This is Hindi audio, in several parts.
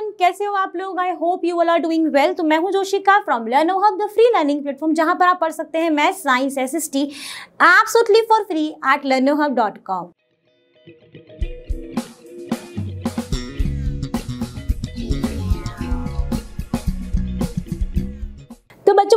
एवरीवन कैसे हो आप लोग I hope you are doing well तो मैं हूं Joshika from Learnohub the free learning platform जहां पर आप पढ़ सकते हैं math science S S T for free at लर्नो hub dot com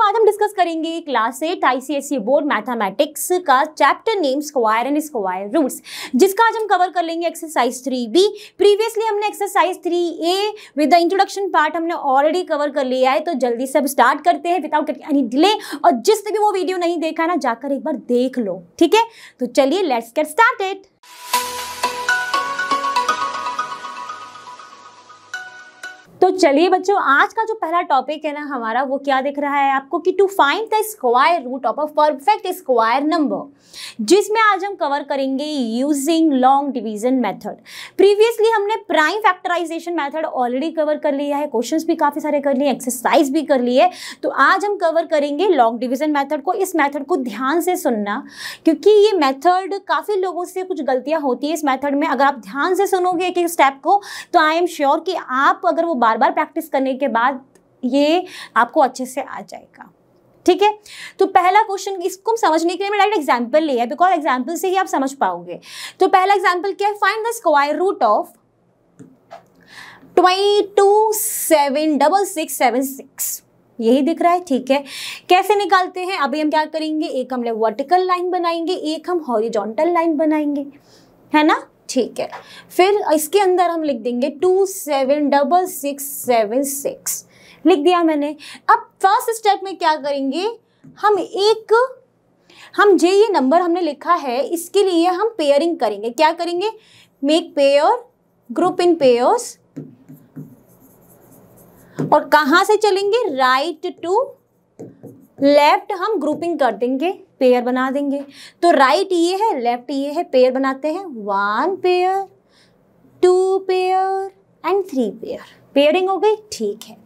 बाद हम डिस्कस करेंगे class eight ICSE board mathematics का chapter name square and square roots जिसका आज हम कवर कर लेंगे एक्सरसाइज थ्री बी प्रीवियसली हमने exercise three A with the introduction part हमने ऑलरेडी कवर कर लिया है तो जल्दी से अब स्टार्ट करते हैं विदाउट एनी डिले और जिसने भी वो वीडियो नहीं देखा ना जाकर एक बार देख लो ठीक है तो चलिए लेट्स गेट स्टार्ट तो चलिए बच्चों आज का जो पहला टॉपिक है ना हमारा वो क्या दिख रहा है आपको कि to find the square root of a perfect square number जिसमें आज हम कवर करेंगे using long division method previously हमने prime factorization method already cover कर लिया है क्वेश्चन भी काफ़ी सारे कर लिए एक्सरसाइज भी कर लिए तो आज हम कवर करेंगे लॉन्ग डिविजन मैथड को इस मैथड को ध्यान से सुनना क्योंकि ये मैथड काफ़ी लोगों से कुछ गलतियाँ होती है इस मैथड में अगर आप ध्यान से सुनोगे एक एक स्टेप को तो आई एम श्योर कि आप अगर वो बार बार प्रैक्टिस करने के बाद ये आपको अच्छे से आ जाएगा ठीक है तो पहला क्वेश्चन इसको समझने के लिए मैं डायरेक्ट एग्जाम्पल लिया बिकॉज एग्जाम्पल से ही आप समझ पाओगे तो पहला एग्जाम्पल क्या है find the square root of twenty two seven double six seven six यही दिख रहा है ठीक है कैसे निकालते हैं अभी हम क्या करेंगे एक हम वर्टिकल लाइन बनाएंगे एक हम हॉरिजॉन्टल लाइन बनाएंगे है ना ठीक है फिर इसके अंदर हम लिख देंगे two seven double six seven six लिख दिया मैंने अब फर्स्ट स्टेप में क्या करेंगे हम एक हम जे ये नंबर हमने लिखा है इसके लिए हम पेयरिंग करेंगे क्या करेंगे make pair group in pairs और कहाँ से चलेंगे राइट टू लेफ्ट हम ग्रुपिंग कर देंगे पेयर बना देंगे तो राइट ये है लेफ्ट ये है पेयर बनाते हैं one pair two pair and three pair pairing हो गई ठीक है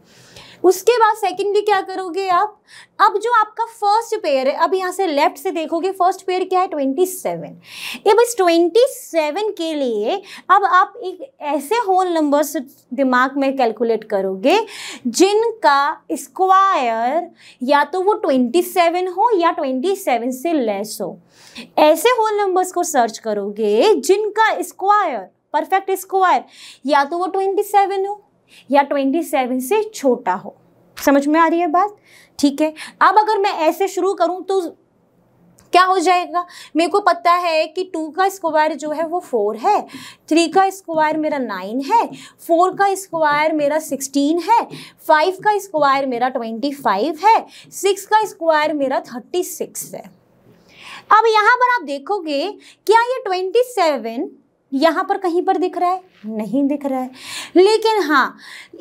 उसके बाद सेकेंडली क्या करोगे आप अब जो आपका फर्स्ट पेयर है अब यहाँ से लेफ्ट से देखोगे फर्स्ट पेयर क्या है ट्वेंटी सेवन अब इस ट्वेंटी सेवन के लिए अब आप एक ऐसे होल नंबर्स दिमाग में कैलकुलेट करोगे जिनका स्क्वायर या तो वो ट्वेंटी सेवन हो या ट्वेंटी सेवन से लेस हो ऐसे होल नंबर्स को सर्च करोगे जिनका स्क्वायर परफेक्ट स्क्वायर या तो वो ट्वेंटी सेवन हो या 27 से छोटा हो समझ में आ रही है बात ठीक है अब अगर मैं ऐसे शुरू करूं तो क्या हो जाएगा मेरे को पता है कि टू का स्क्वायर जो है वो फोर है थ्री का स्क्वायर मेरा नाइन है फोर का स्क्वायर मेरा सिक्सटीन है फाइव का स्क्वायर मेरा ट्वेंटी फाइव है सिक्स का स्क्वायर मेरा थर्टी सिक्स है अब यहाँ पर आप देखोगे क्या ये ट्वेंटी सेवन यहाँ पर कहीं पर दिख रहा है नहीं दिख रहा है लेकिन हाँ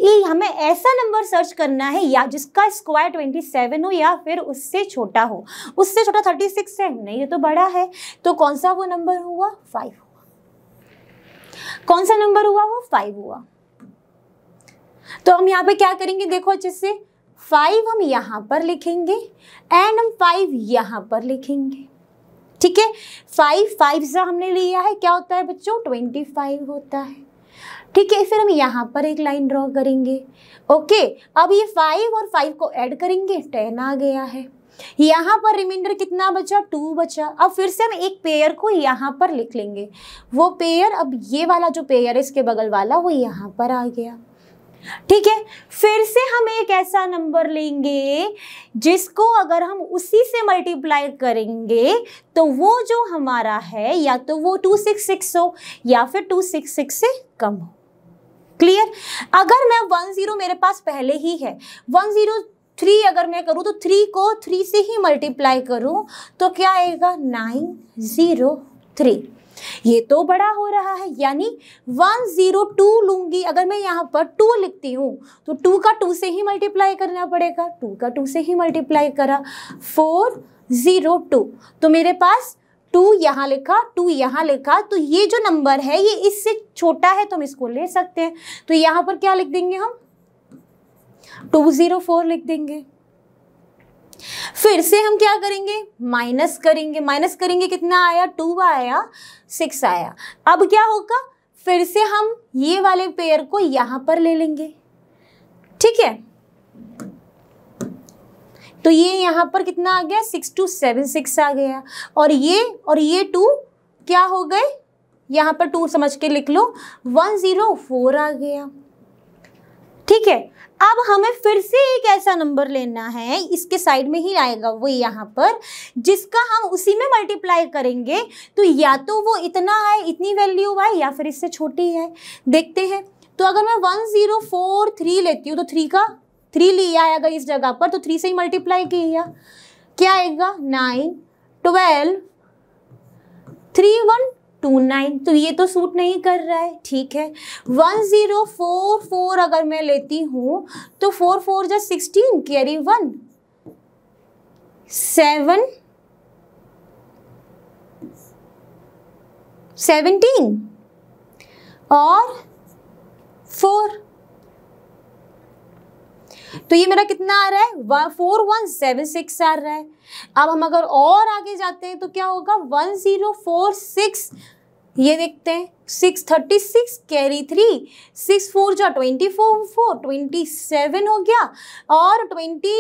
ये हमें ऐसा नंबर सर्च करना है या जिसका स्क्वायर ट्वेंटी सेवन हो या फिर उससे छोटा हो उससे छोटा थर्टी सिक्स है नहीं ये तो बड़ा है तो कौन सा वो नंबर हुआ फाइव हुआ कौन सा नंबर हुआ वो फाइव हुआ तो हम यहाँ पे क्या करेंगे देखो अच्छे से फाइव हम यहाँ पर लिखेंगे एंड हम फाइव यहाँ पर लिखेंगे ठीक है फाइव फाइव सा हमने लिया है क्या होता है बच्चों ट्वेंटी फाइव होता है ठीक है फिर हम यहाँ पर एक लाइन ड्रॉ करेंगे ओके अब ये फाइव और फाइव को ऐड करेंगे टेन आ गया है यहाँ पर रिमाइंडर कितना बचा टू बचा अब फिर से हम एक पेयर को यहाँ पर लिख लेंगे वो पेयर अब ये वाला जो पेयर है इसके बगल वाला वो यहाँ पर आ गया ठीक है फिर से हम एक ऐसा नंबर लेंगे जिसको अगर हम उसी से मल्टीप्लाई करेंगे तो वो जो हमारा है या तो वो 266 हो या फिर 266 से कम हो क्लियर अगर मैं 10 मेरे पास पहले ही है 103 अगर मैं करूँ तो 3 को 3 से ही मल्टीप्लाई करूँ तो क्या आएगा 903 ये तो बड़ा हो रहा है यानी वन ज़ीरो टू लूंगी अगर मैं यहाँ पर टू लिखती हूँ तो टू का टू से ही मल्टीप्लाई करना पड़ेगा टू का टू से ही मल्टीप्लाई करा फोर ज़ीरो टू तो मेरे पास टू यहाँ लिखा टू यहाँ लिखा तो ये जो नंबर है ये इससे छोटा है तो हम इसको ले सकते हैं तो यहाँ पर क्या लिख देंगे हम टू ज़ीरो फोर लिख देंगे फिर से हम क्या करेंगे माइनस करेंगे माइनस करेंगे कितना आया टू आया सिक्स आया अब क्या होगा फिर से हम ये वाले पेयर को यहां पर ले लेंगे ठीक है तो ये यहां पर कितना आ गया सिक्स टू सेवन सिक्स आ गया और ये और ये टू क्या हो गए यहां पर टू समझ के लिख लो वन ज़ीरो फोर आ गया ठीक है अब हमें फिर से एक ऐसा नंबर लेना है इसके साइड में ही आएगा वो यहाँ पर जिसका हम उसी में मल्टीप्लाई करेंगे तो या तो वो इतना है इतनी वैल्यू है या फिर इससे छोटी है देखते हैं तो अगर मैं वन ज़ीरो फोर थ्री लेती हूँ तो थ्री का थ्री लिया आएगा इस जगह पर तो थ्री से ही मल्टीप्लाई किया क्या आएगा nine twelve three one two nine तो ये तो सूट नहीं कर रहा है ठीक है वन ज़ीरो फोर फोर अगर मैं लेती हूँ तो फोर फोर जो sixteen carry one seven seventeen और फोर तो ये मेरा कितना आ रहा है फोर वन सेवन सिक्स आ रहा है अब हम अगर और आगे जाते हैं तो क्या होगा वन ज़ीरो फोर सिक्स ये देखते हैं six thirty six carry three six four जा twenty four four twenty seven हो गया और ट्वेंटी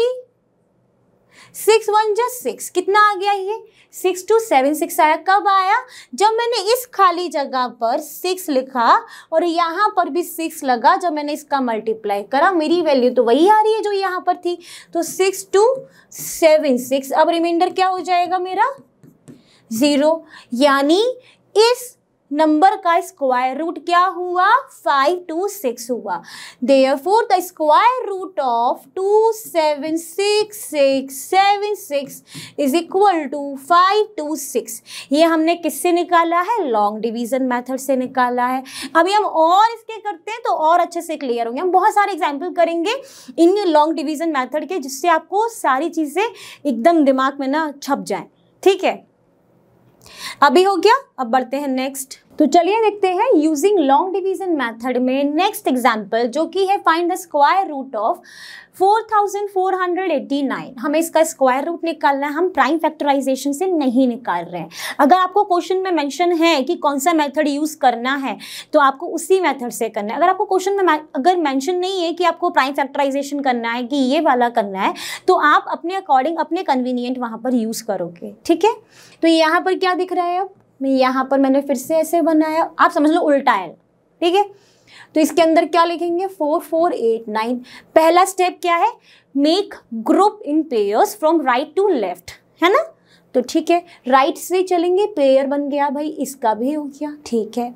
सिक्स वन जा सिक्स कितना आ गया ये सिक्स टू सेवन सिक्स आया कब आया जब मैंने इस खाली जगह पर सिक्स लिखा और यहाँ पर भी सिक्स लगा जब मैंने इसका मल्टीप्लाई करा मेरी वैल्यू तो वही आ रही है जो यहाँ पर थी तो सिक्स टू सेवन सिक्स अब रिमाइंडर क्या हो जाएगा मेरा ज़ीरो यानी इस नंबर का स्क्वायर रूट क्या हुआ फाइव टू सिक्स हुआ therefore the square root of two seven six six seven six is equal to five two six ये हमने किससे निकाला है लॉन्ग डिवीजन मेथड से निकाला है अभी हम और इसके करते हैं तो और अच्छे से क्लियर होंगे हम बहुत सारे एग्जाम्पल करेंगे इन लॉन्ग डिवीजन मैथड के जिससे आपको सारी चीज़ें एकदम दिमाग में ना छप जाए ठीक है अभी हो गया अब बढ़ते हैं नेक्स्ट तो चलिए देखते हैं यूजिंग लॉन्ग डिवीजन मेथड में नेक्स्ट एग्जांपल जो कि है find the square root of 4489 हमें इसका स्क्वायर रूट निकालना है हम प्राइम फैक्टराइजेशन से नहीं निकाल रहे हैं अगर आपको क्वेश्चन में मेंशन है कि कौन सा मेथड यूज़ करना है तो आपको उसी मेथड से करना है अगर आपको क्वेश्चन में अगर मेंशन नहीं है कि आपको प्राइम फैक्टराइजेशन करना है कि ये वाला करना है तो आप अपने अकॉर्डिंग अपने कन्वीनियंट वहाँ पर यूज़ करोगे ठीक है तो यहाँ पर क्या दिख रहा है अब मैं यहाँ पर मैंने फिर से ऐसे बनाया आप समझ लो उल्टा है ठीक है तो इसके अंदर क्या लिखेंगे फोर फोर एट नाइन पहला स्टेप क्या है make group in pairs from right to left है ना तो ठीक है राइट से चलेंगे पेयर बन गया भाई इसका भी हो गया ठीक है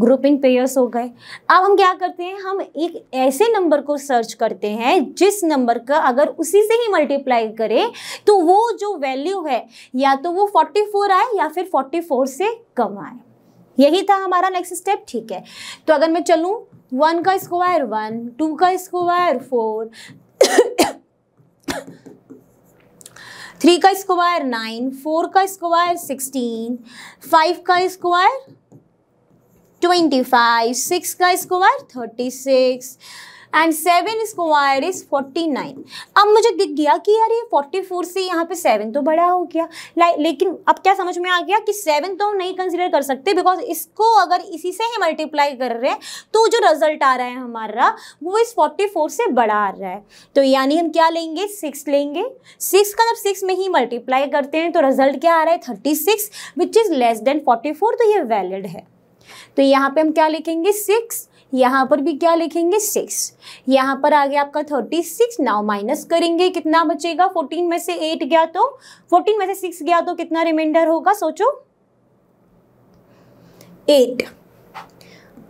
ग्रुप इन पेयर्स हो गए अब हम क्या करते हैं हम एक ऐसे नंबर को सर्च करते हैं जिस नंबर का अगर उसी से ही मल्टीप्लाई करें तो वो जो वैल्यू है या तो वो 44 आए या फिर 44 से कम आए यही था हमारा नेक्स्ट स्टेप ठीक है तो अगर मैं चलूँ वन का स्क्वायर वन टू का स्क्वायर फोर थ्री का स्क्वायर नाइन फोर का स्क्वायर सिक्सटीन फाइव का स्क्वायर ट्वेंटी फाइव सिक्स का square thirty six and seven square is forty nine अब मुझे दिख गया कि यार ये फोर्टी फोर से यहाँ पे सेवन तो बड़ा हो गया लाइक लेकिन अब क्या समझ में आ गया कि सेवन तो हम नहीं कंसिडर कर सकते बिकॉज इसको अगर इसी से ही मल्टीप्लाई कर रहे हैं तो जो रिजल्ट आ रहा है हमारा वो इस फोर्टी फोर से बड़ा आ रहा है तो यानी हम क्या लेंगे सिक्स लेंगे सिक्स का जब सिक्स में ही मल्टीप्लाई करते हैं तो रिजल्ट क्या आ रहा है thirty six which is less than forty four तो ये वैलिड है तो यहाँ पे हम क्या लिखेंगे सिक्स यहाँ पर भी क्या लिखेंगे सिक्स यहाँ पर आ गया आपका थर्टी सिक्स नाउ माइनस करेंगे कितना बचेगा फोर्टीन में से एट गया तो फोर्टीन में से सिक्स गया तो कितना रिमाइंडर होगा सोचो एट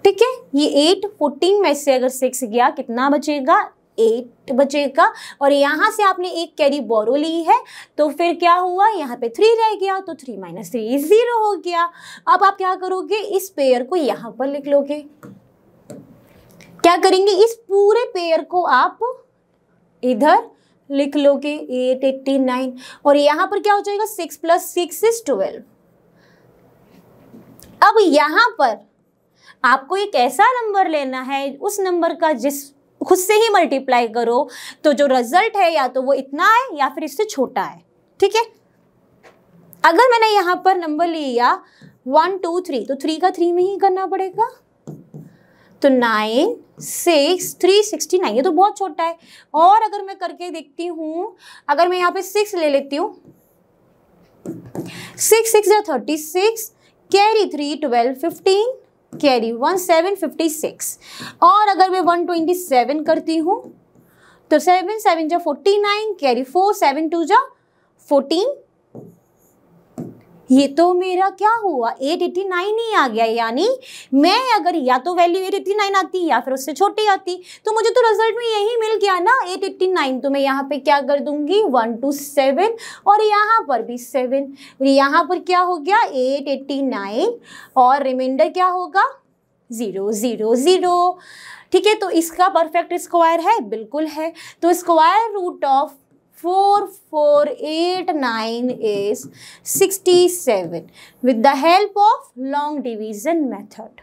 ठीक है ये एट फोर्टीन में से अगर सिक्स गया कितना बचेगा एट बचेगा और यहाँ से आपने एक कैरी बोरो ली है तो फिर क्या हुआ यहाँ पे थ्री रह गया तो थ्री माइनस थ्री ज़ीरो हो गया अब आप क्या करोगे इस पेयर को यहाँ पर लिख लोगे क्या करेंगे इस पूरे पेयर को आप इधर लिख लोगे एट एट्टी नाइन और यहां पर क्या हो जाएगा six plus six is twelve अब यहां पर आपको एक ऐसा नंबर लेना है उस नंबर का जिस खुद से ही मल्टीप्लाई करो तो जो रिजल्ट है या तो वो इतना है या फिर इससे छोटा है ठीक है अगर मैंने यहां पर नंबर लिया वन टू थ्री तो थ्री का थ्री में ही करना पड़ेगा तो nine six three sixty nine ये तो बहुत छोटा है और अगर मैं करके देखती हूँ अगर मैं यहाँ पे सिक्स ले लेती हूँ सिक्स सिक्स या thirty six carry three twelve fifteen carry one seven fifty six और अगर मैं वन ट्वेंटी सेवन करती हूँ तो सेवन सेवन जा forty nine carry four seven two जा फोर्टीन ये तो मेरा क्या हुआ 889 ही आ गया यानी मैं अगर या तो वैल्यू 889 आती या फिर उससे छोटी आती तो मुझे तो रिजल्ट में यही मिल गया ना 889 तो मैं यहाँ पे क्या कर दूंगी वन टू सेवन और यहाँ पर भी सेवन यहाँ पर क्या हो गया 889 और रिमाइंडर क्या होगा ज़ीरो ज़ीरो ज़ीरो ठीक है तो इसका परफेक्ट स्क्वायर है बिल्कुल है तो square root of four four eight nine as sixty seven with the help of long division method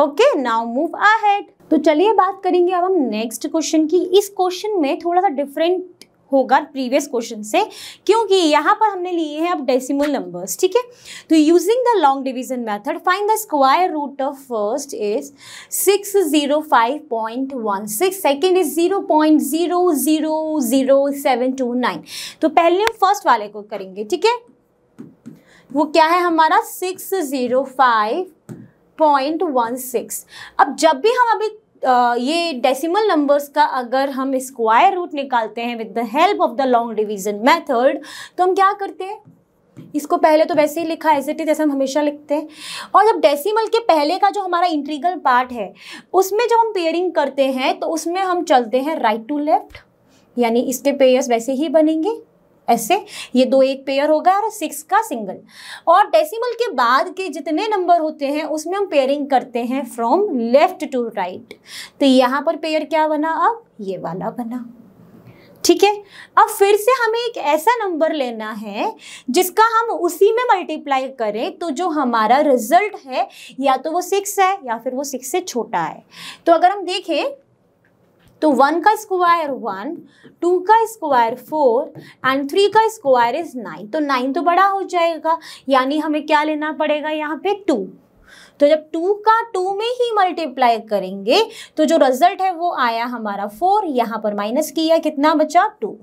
okay now move ahead तो चलिए बात करेंगे अब हम नेक्स्ट क्वेश्चन की इस क्वेश्चन में थोड़ा सा डिफरेंट होगा प्रीवियस क्वेश्चन से क्योंकि यहाँ पर हमने लिए हैं अब डेसिमल नंबर्स ठीक है तो using the long division method find the square root of first is six zero five point one six second is zero point zero zero zero seven two nine तो पहले हम फर्स्ट वाले को करेंगे ठीक है वो क्या है हमारा six zero five point one six अब जब भी हम अभी ये डेसिमल नंबर्स का अगर हम स्क्वायर रूट निकालते हैं with the help of the long division method तो हम क्या करते हैं इसको पहले तो वैसे ही लिखा एज इट इज ऐसा हम हमेशा लिखते हैं और जब डेसिमल के पहले का जो हमारा इंट्रीगल पार्ट है उसमें जब हम पेयरिंग करते हैं तो उसमें हम चलते हैं राइट टू लेफ्ट यानी इसके पेयर्स वैसे ही बनेंगे ऐसे ये दो एक पेयर होगा और सिक्स का सिंगल और डेसिमल के बाद के जितने नंबर होते हैं उसमें हम पेयरिंग करते हैं फ्रॉम लेफ्ट टू राइट तो यहाँ पर पेयर क्या बना अब ये वाला बना ठीक है अब फिर से हमें एक ऐसा नंबर लेना है जिसका हम उसी में मल्टीप्लाई करें तो जो हमारा रिजल्ट है या तो वो सिक्स है या फिर वो सिक्स से छोटा है तो अगर हम देखें तो वन का स्क्वायर वन टू का स्क्वायर फोर एंड थ्री का स्क्वायर इज नाइन तो नाइन तो बड़ा हो जाएगा यानी हमें क्या लेना पड़ेगा यहाँ पे टू तो जब टू का टू में ही मल्टीप्लाई करेंगे तो जो रिजल्ट है वो आया हमारा फोर यहाँ पर माइनस किया कितना बचा टू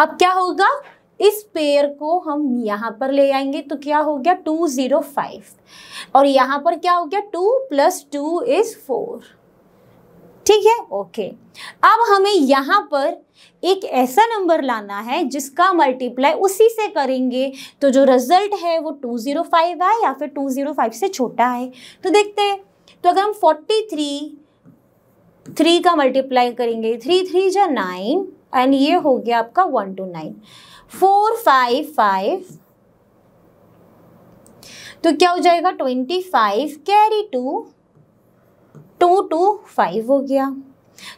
अब क्या होगा इस पेयर को हम यहाँ पर ले आएंगे तो क्या हो गया टू ज़ीरो फाइव और यहाँ पर क्या हो गया two plus two is four ठीक है ओके अब हमें यहाँ पर एक ऐसा नंबर लाना है जिसका मल्टीप्लाई उसी से करेंगे तो जो रिजल्ट है वो टू जीरो फाइव आए या फिर टू जीरो फाइव से छोटा आए तो देखते हैं तो अगर हम फोर्टी थ्री थ्री का मल्टीप्लाई करेंगे थ्री थ्री जो नाइन एंड ये हो गया आपका one two nine four five five तो क्या हो जाएगा twenty five carry two two two five हो गया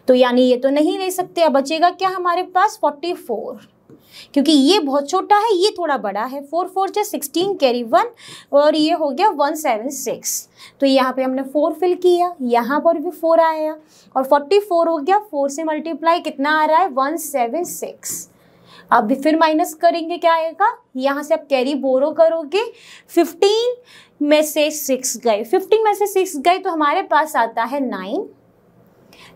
तो यानी ये तो नहीं ले सकते अब बचेगा क्या हमारे पास फोर्टी फोर क्योंकि ये बहुत छोटा है ये थोड़ा बड़ा है फोर फोर जो सिक्सटीन कैरी वन और ये हो गया वन सेवन सिक्स तो यहाँ पे हमने फोर फिल किया यहाँ पर भी फोर आया और फोर्टी फोर हो गया फोर से मल्टीप्लाई कितना आ रहा है वन सेवन सिक्स अब फिर माइनस करेंगे क्या आएगा यहाँ से आप कैरी बोरो करोगे फिफ्टीन में से सिक्स गए फिफ्टीन में से सिक्स गए तो हमारे पास आता है नाइन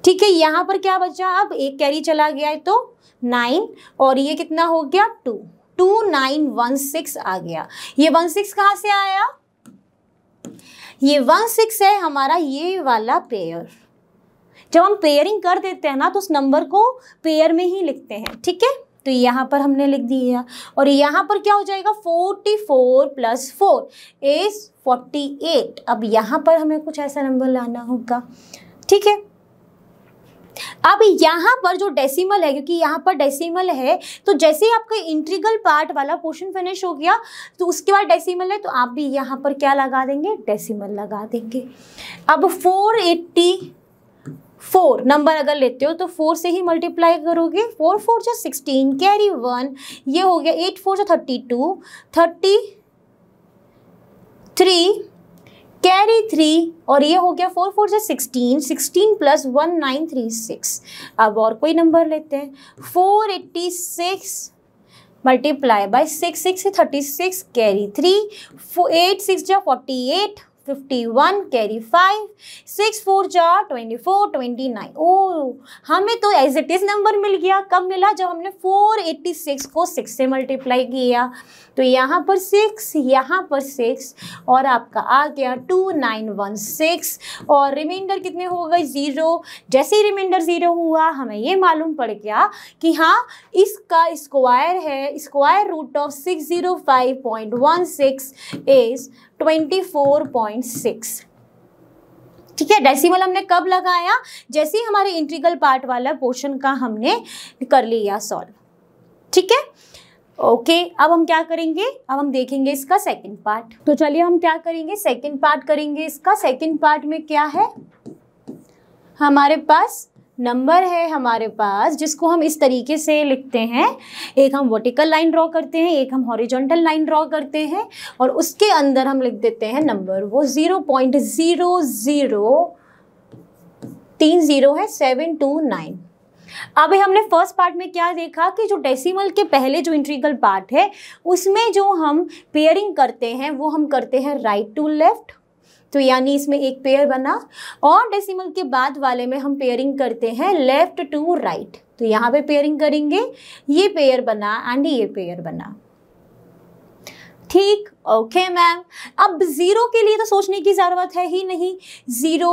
ठीक है यहाँ पर क्या बचा अब एक कैरी चला गया है तो नाइन और ये कितना हो गया two two nine one six आ गया ये वन सिक्स कहाँ से आया ये वन सिक्स है हमारा ये वाला पेयर जब हम पेयरिंग कर देते हैं ना तो उस नंबर को पेयर में ही लिखते हैं ठीक है तो यहाँ पर हमने लिख दिया और यहाँ पर क्या हो जाएगा forty four plus four is forty eight अब यहाँ पर हमें कुछ ऐसा नंबर लाना होगा ठीक है अब यहाँ पर जो डेसिमल है क्योंकि यहाँ पर डेसिमल है तो जैसे ही आपका इंट्रीगल पार्ट वाला पोर्शन फिनिश हो गया तो उसके बाद डेसिमल है तो आप भी यहाँ पर क्या लगा देंगे डेसिमल लगा देंगे अब फोर नंबर अगर लेते हो तो फोर से ही मल्टीप्लाई करोगे फोर फोर जो सिक्सटीन कैरी वन ये हो गया एट फोर जो thirty two thirty three carry three और ये हो गया फोर फोर से sixteen sixteen plus one nine three six अब और कोई नंबर लेते हैं four eighty six multiply by six six thirty six carry three eight six जो forty eight fifty one carry five six four चार ट्वेंटी फोर ट्वेंटी नाइन ओ हमें तो एज इट इज़ नंबर मिल गया कब मिला जब हमने फोर एट्टी सिक्स को सिक्स से मल्टीप्लाई किया तो यहाँ पर सिक्स यहाँ पर सिक्स और आपका आ गया टू नाइन वन सिक्स और रिमाइंडर कितने हो गए ज़ीरो जैसे ही रिमाइंडर ज़ीरो हुआ हमें ये मालूम पड़ गया कि हाँ इसका स्क्वायर है square root of six zero five point one six is twenty four point six ठीक है डेसिमल हमने कब लगाया जैसे ही हमारे इंट्रीगल पार्ट वाला पोर्शन का हमने कर लिया सॉल्व ठीक है ओके okay, अब हम क्या करेंगे अब हम देखेंगे इसका सेकंड पार्ट तो चलिए हम क्या करेंगे सेकंड पार्ट करेंगे इसका सेकंड पार्ट में क्या है हमारे पास नंबर है हमारे पास जिसको हम इस तरीके से लिखते हैं एक हम वर्टिकल लाइन ड्रॉ करते हैं एक हम हॉरिजॉन्टल लाइन ड्रॉ करते हैं और उसके अंदर हम लिख देते हैं नंबर वो ज़ीरो पॉइंट ज़ीरो ज़ीरो तीन ज़ीरो है सेवन टू नाइन अभी हमने फर्स्ट पार्ट में क्या देखा कि जो डेसिमल के पहले जो इंट्रीगल पार्ट है उसमें जो हम पेयरिंग करते हैं वो हम करते हैं राइट टू लेफ्ट तो यानी इसमें एक पेयर बना और डेसिमल के बाद वाले में हम पेयरिंग करते हैं लेफ्ट टू राइट तो यहाँ पे पेयरिंग करेंगे ये पेयर बना एंड ये पेयर बना ठीक ओके मैम अब ज़ीरो के लिए तो सोचने की ज़रूरत है ही नहीं ज़ीरो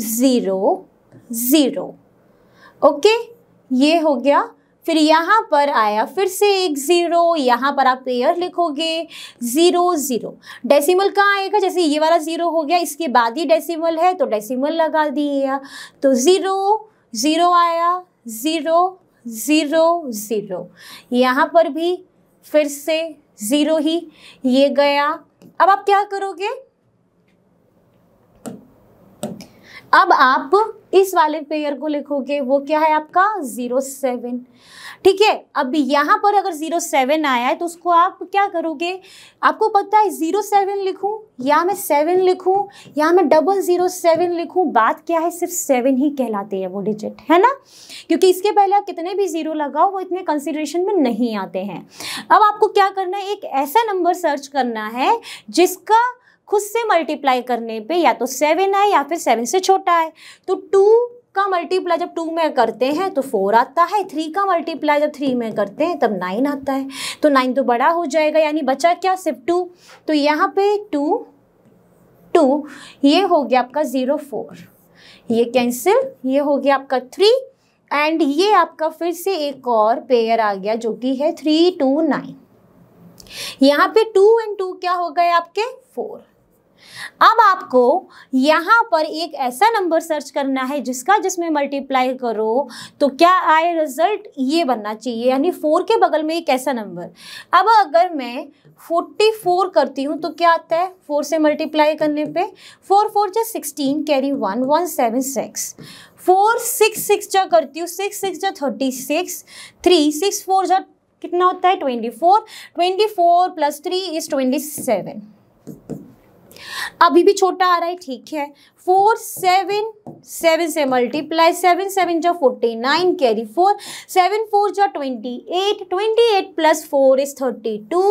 ज़ीरो ज़ीरो ओके ये हो गया फिर यहाँ पर आया फिर से एक ज़ीरो यहाँ पर आप पेयर लिखोगे ज़ीरो ज़ीरो डेसिमल कहाँ आएगा जैसे ये वाला ज़ीरो हो गया इसके बाद ही डेसिमल है तो डेसिमल लगा दिया तो ज़ीरो ज़ीरो आया ज़ीरो ज़ीरो ज़ीरो यहाँ पर भी फिर से ज़ीरो ही ये गया अब आप क्या करोगे अब आप इस वाले पेयर को लिखोगे वो क्या है आपका जीरो सेवन ठीक है अब यहाँ पर अगर जीरो सेवन आया है तो उसको आप क्या करोगे आपको पता है जीरो सेवन लिखूँ या मैं सेवन लिखूँ या मैं डबल जीरो सेवन लिखूँ बात क्या है सिर्फ सेवन ही कहलाते हैं वो डिजिट है ना क्योंकि इसके पहले आप कितने भी जीरो लगाओ वो इतने कंसिड्रेशन में नहीं आते हैं अब आपको क्या करना है एक ऐसा नंबर सर्च करना है जिसका खुद से मल्टीप्लाई करने पे या तो सेवन है या फिर सेवन से छोटा है तो टू का मल्टीप्लाई जब टू में करते हैं तो फोर आता है थ्री का मल्टीप्लाई जब थ्री में करते हैं तब नाइन आता है तो नाइन तो बड़ा हो जाएगा यानी बचा क्या सिर्फ टू तो यहाँ पे टू टू ये हो गया आपका ज़ीरो फोर ये कैंसिल ये हो गया आपका थ्री एंड ये आपका फिर से एक और पेयर आ गया जो कि है थ्री टू नाइन यहाँ पे टू एंड टू क्या हो गए आपके फोर अब आपको यहाँ पर एक ऐसा नंबर सर्च करना है जिसका जिसमें मल्टीप्लाई करो तो क्या आए रिजल्ट ये बनना चाहिए यानी फोर के बगल में एक ऐसा नंबर अब अगर मैं फोर्टी फोर करती हूँ तो क्या आता है फोर से मल्टीप्लाई करने पे फोर फोर जो sixteen carry one one seven six four six six जो करती हूँ सिक्स सिक्स जो thirty six three six four जो कितना होता है twenty four twenty four plus three is twenty seven अभी भी छोटा आ रहा है ठीक है फोर सेवन सेवन से मल्टीप्लाई सेवन सेवन जो forty nine carry four seven four जो twenty eight twenty eight plus four is thirty two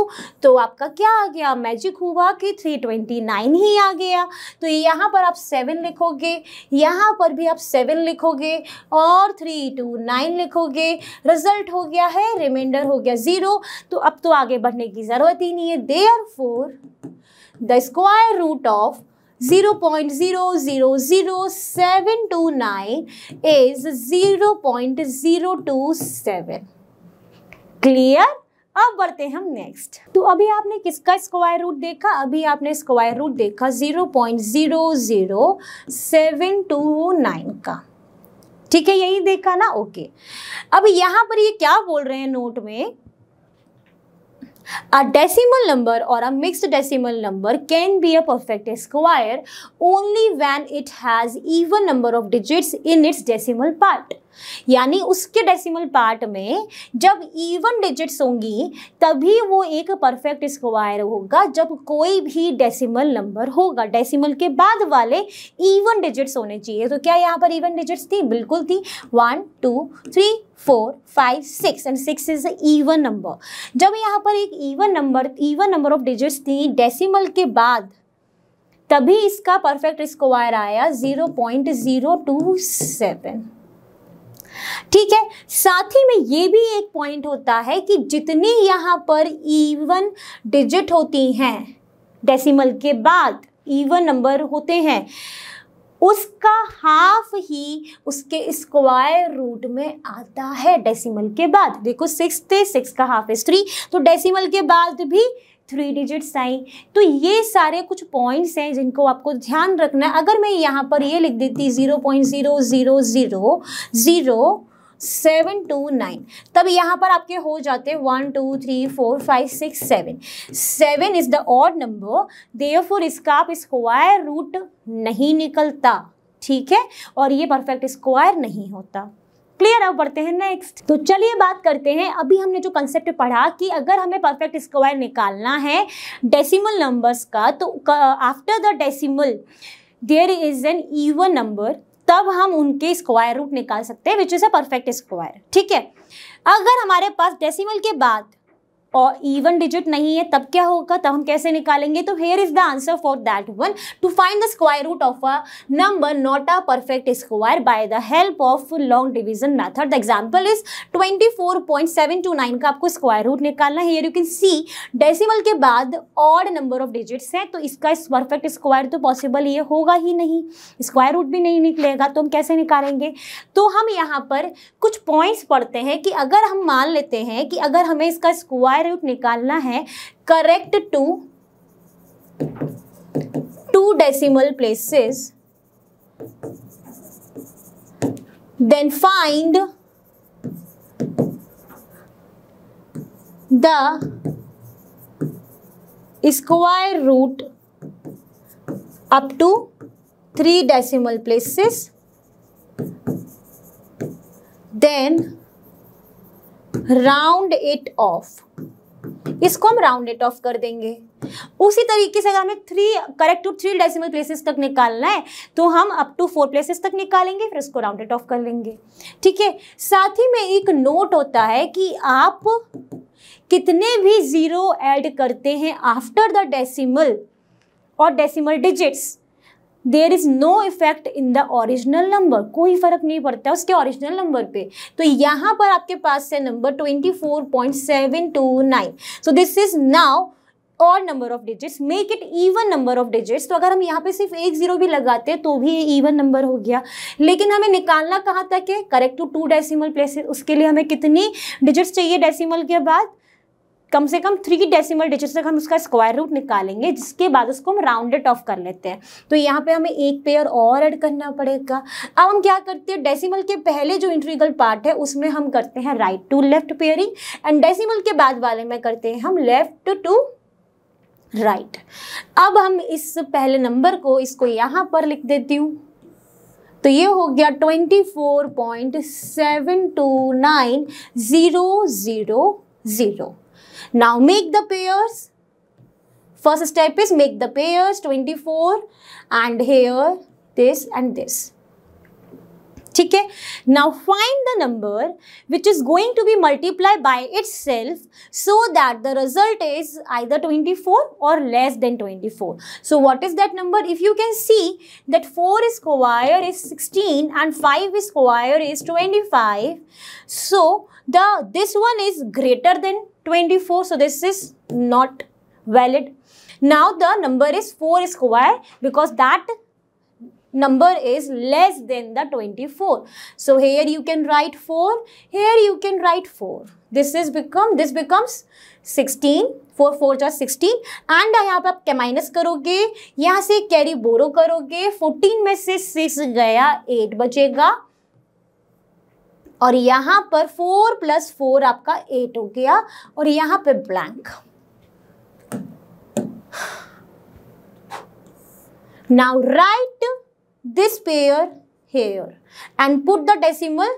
तो आपका क्या आ गया मैजिक हुआ कि थ्री ट्वेंटी नाइन ही आ गया तो यहाँ पर आप सेवन लिखोगे यहाँ पर भी आप सेवन लिखोगे और थ्री टू नाइन लिखोगे रिजल्ट हो गया है रिमाइंडर हो गया ज़ीरो तो अब तो आगे बढ़ने की ज़रूरत ही नहीं है therefore the square root of 0.000729 is 0.027 clear अब बढ़ते हैं हम नेक्स्ट तो अभी आपने किसका स्क्वायर रूट देखा अभी आपने स्क्वायर रूट देखा 0.00729 का ठीक है यही देखा ना ओके अब यहाँ पर ये क्या बोल रहे हैं नोट में A decimal number or a mixed decimal number can be a perfect square only when it has even number of digits in its decimal part. यानी उसके डेसिमल पार्ट में जब इवन डिजिट्स होंगी तभी वो एक परफेक्ट स्क्वायर होगा जब कोई भी डेसिमल नंबर होगा डेसिमल के बाद वाले इवन डिजिट्स होने चाहिए तो क्या यहाँ पर इवन डिजिट्स थी बिल्कुल थी one two three four five six and six is even number जब यहाँ पर एक even number even number of digits थी डेसिमल के बाद तभी इसका परफेक्ट स्क्वायर आया zero point zero two seven ठीक है साथ ही में ये भी एक पॉइंट होता है कि जितनी यहाँ पर इवन डिजिट होती हैं डेसिमल के बाद इवन नंबर होते हैं उसका हाफ ही उसके स्क्वायर रूट में आता है डेसिमल के बाद देखो सिक्स थे सिक्स का हाफ इज थ्री तो डेसिमल के बाद भी थ्री डिजिट्स आई तो ये सारे कुछ पॉइंट्स हैं जिनको आपको ध्यान रखना है अगर मैं यहाँ पर ये लिख देती zero point zero zero zero zero seven two nine तब यहाँ पर आपके हो जाते हैं one two three four five six seven seven is the odd number therefore इसका आप स्क्वायर रूट नहीं निकलता ठीक है और ये परफेक्ट स्क्वायर नहीं होता क्लियर अब बढ़ते हैं नेक्स्ट तो चलिए बात करते हैं अभी हमने जो कंसेप्ट पढ़ा कि अगर हमें परफेक्ट स्क्वायर निकालना है डेसिमल नंबर्स का तो after the decimal there is an even number तब हम उनके स्क्वायर रूट निकाल सकते हैं which is a perfect square ठीक है अगर हमारे पास डेसिमल के बाद और इवन डिजिट नहीं है तब क्या होगा तब हम कैसे निकालेंगे तो here is the answer for that one to find the square root of a number not a perfect square by the help of long division method the example is 24.729 का आपको स्क्वायर रूट निकालना है here you can see decimal के बाद ऑड नंबर ऑफ डिजिट्स हैं तो इसका इस परफेक्ट स्क्वायर तो पॉसिबल ये होगा ही नहीं स्क्वायर रूट भी नहीं निकलेगा तो हम कैसे निकालेंगे तो हम यहाँ पर कुछ पॉइंट्स पढ़ते हैं कि अगर हम मान लेते हैं कि अगर हमें इसका स्क्वायर स्क्वायर रूट निकालना है correct to two decimal places then find the square root up to three decimal places then round it off इसको हम राउंड इट ऑफ कर देंगे उसी तरीके से अगर हमें three correct to three decimal places तक निकालना है तो हम अप टू फोर प्लेसेस तक निकालेंगे फिर उसको राउंड इट ऑफ कर लेंगे ठीक है साथ ही में एक नोट होता है कि आप कितने भी ज़ीरो ऐड करते हैं आफ्टर द डेसिमल और decimal digits there is no effect in the original number कोई फ़र्क नहीं पड़ता उसके ओरिजिनल नंबर पे तो यहाँ पर आपके पास है number twenty four point seven two nine so this is now और number of digits make it even number of digits तो अगर हम यहाँ पे सिर्फ एक जीरो भी लगाते तो भी ये इवन नंबर हो गया लेकिन हमें निकालना कहाँ तक है correct to two decimal places उसके लिए हमें कितनी डिजिट्स चाहिए डेसिमल के बाद कम से कम थ्री डेसिमल डिजिट तक हम उसका स्क्वायर रूट निकालेंगे जिसके बाद उसको हम राउंडेड ऑफ कर लेते हैं तो यहाँ पे हमें एक पेयर और ऐड करना पड़ेगा अब हम क्या करते हैं डेसिमल के पहले जो इंट्रीगल पार्ट है उसमें हम करते हैं right to left pairing and decimal के बाद वाले में करते हैं हम लेफ्ट टू राइट अब हम इस पहले नंबर को इसको यहाँ पर लिख देती हूँ तो ये हो गया twenty four point seven two nine zero zero zero Now make the pairs. First step is make the pairs 24 and here this and this. Now find the number which is going to be multiplied by itself so that the result is either 24 or less than 24 so what is that number if you can see that 4 is square is 16 and 5 is square is 25 so the this one is greater than 24 so this is not valid now the number is 4 is square because that number is less than the 24. So here you can write 4, here you can write 4. This is become, this becomes 16, 4, 4 just 16 and यहाँ पर आप माइनस करोगे यहाँ से कैरी बोरो करोगे 14 में से 6 गया 8 बचेगा और यहाँ पर 4 प्लस फोर आपका 8 हो गया और यहाँ पे blank Now write this pair here and put the decimal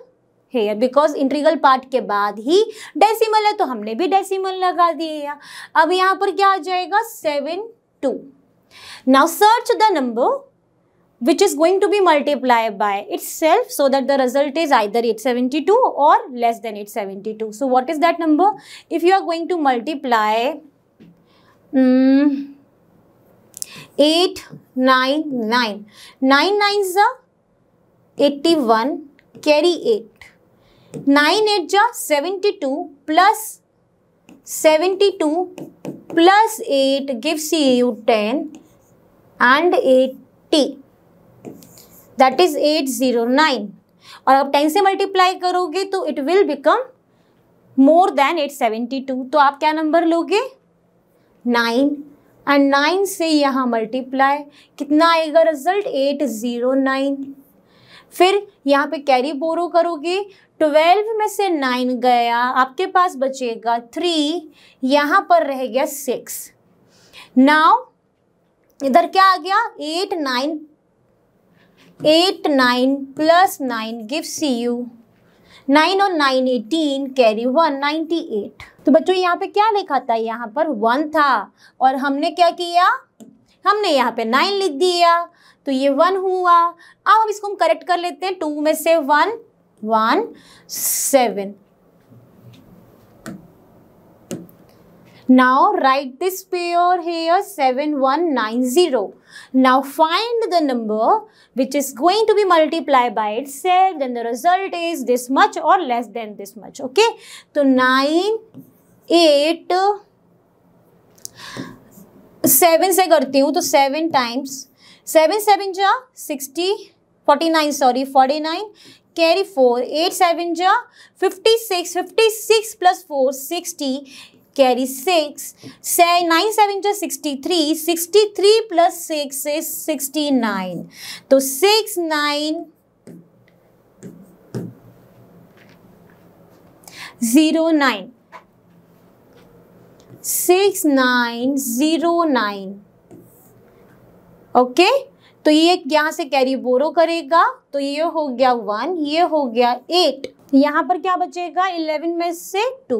here because integral part के बाद ही डेसिमल है तो हमने भी डेसिमल लगा दिया अब यहाँ पर क्या आ जाएगा seven two now search the number which is going to be multiplied by itself so that the result is either 872 or less than 872. So what is that number? If you are going to multiply um, eight nine nine nine nine ज़ा eighty one carry eight nine eight जा seventy two plus seventy two plus eight gives you ten and eighty that is eight zero nine और आप टेन से मल्टीप्लाई करोगे तो it will become more than eight seventy two तो आप क्या नंबर लोगे नाइन एंड नाइन से यहाँ मल्टीप्लाई कितना आएगा रिजल्ट एट ज़ीरो नाइन फिर यहाँ पे कैरी बोरो करोगे ट्वेल्व में से नाइन गया आपके पास बचेगा थ्री यहाँ पर रह गया सिक्स नाउ इधर क्या आ गया eight nine eight nine plus nine gives you nine और nine eighteen carry one ninety eight तो बच्चों यहाँ पे क्या लिखा था यहाँ पर वन था और हमने क्या किया हमने यहाँ पे नाइन लिख दिया तो ये वन हुआ अब हम इसको हम करेक्ट कर लेते हैं टू में से one one seven now right this pair here seven one nine zero now find the number which is going to be multiply by itself then the result is this much or less than this much okay तो नाइन एट सेवन से करती हूँ तो सेवन टाइम्स सेवन सेवन जा sixty forty nine sorry forty nine carry four eight seven जा fifty six fifty six plus four sixty carry six से नाइन सेवन जा sixty three sixty three plus six से सिक्सटी नाइन तो six nine zero nine six nine zero nine okay तो ये यहाँ से कैरी बोरो करेगा तो ये हो गया वन ये हो गया एट यहाँ पर क्या बचेगा इलेवन में से टू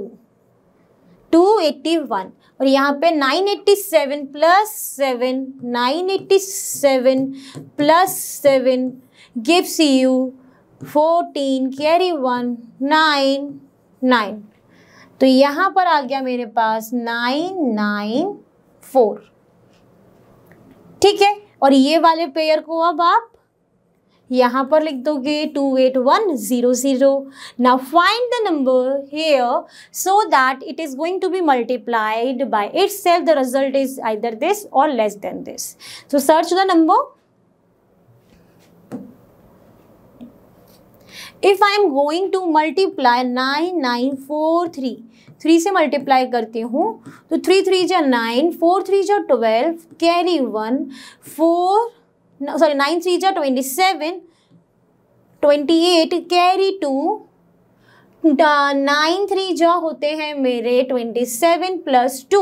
टू एट्टी वन और यहाँ पे nine eighty seven plus seven nine eighty seven plus seven gives you fourteen carry one nine nine तो यहां पर आ गया मेरे पास नाइन नाइन फोर ठीक है और ये वाले पेयर को अब आप यहां पर लिख दोगे two eight one zero zero now find the number here so that it is going to be multiplied by itself the result is either this or less than this so search the number if I am going to multiply three three से मल्टीप्लाई करती हूँ तो थ्री थ्री जो नाइन फोर थ्री जो twelve carry one four sorry nine three जो twenty seven twenty eight carry two nine three जो होते हैं मेरे twenty seven plus two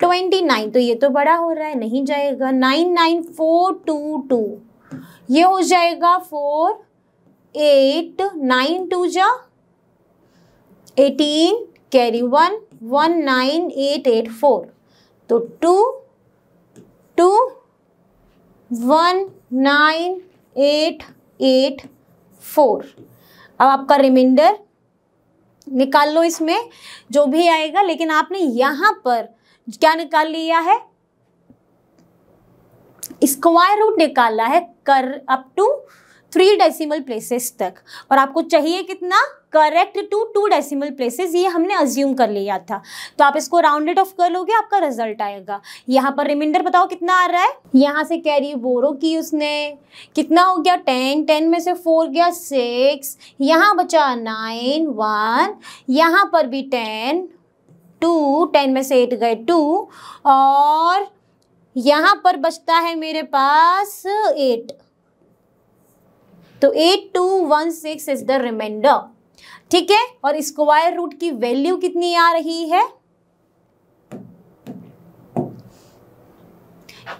twenty nine तो ये तो बड़ा हो रहा है नहीं जाएगा nine nine four two two ये हो जाएगा फोर एट नाइन टू जा eighteen carry one one nine eight eight four तो two two one nine eight eight four अब आपका रिमाइंडर निकाल लो इसमें जो भी आएगा लेकिन आपने यहां पर क्या निकाल लिया है स्क्वायर रूट निकाला है कर up to three decimal places तक और आपको चाहिए कितना correct to two decimal places ये हमने अज्यूम कर लिया था तो आप इसको राउंडेड ऑफ कर लोगे आपका रिजल्ट आएगा यहाँ पर रिमाइंडर बताओ कितना आ रहा है यहाँ से कैरी बोरो की उसने कितना हो गया टेन टेन में से फोर गया सिक्स यहाँ बचा नाइन वन यहाँ पर भी टेन टू टेन में से एट गए टू और यहाँ पर बचता है मेरे पास एट तो eight two one six is the reminder ठीक है और स्क्वायर रूट की वैल्यू कितनी आ रही है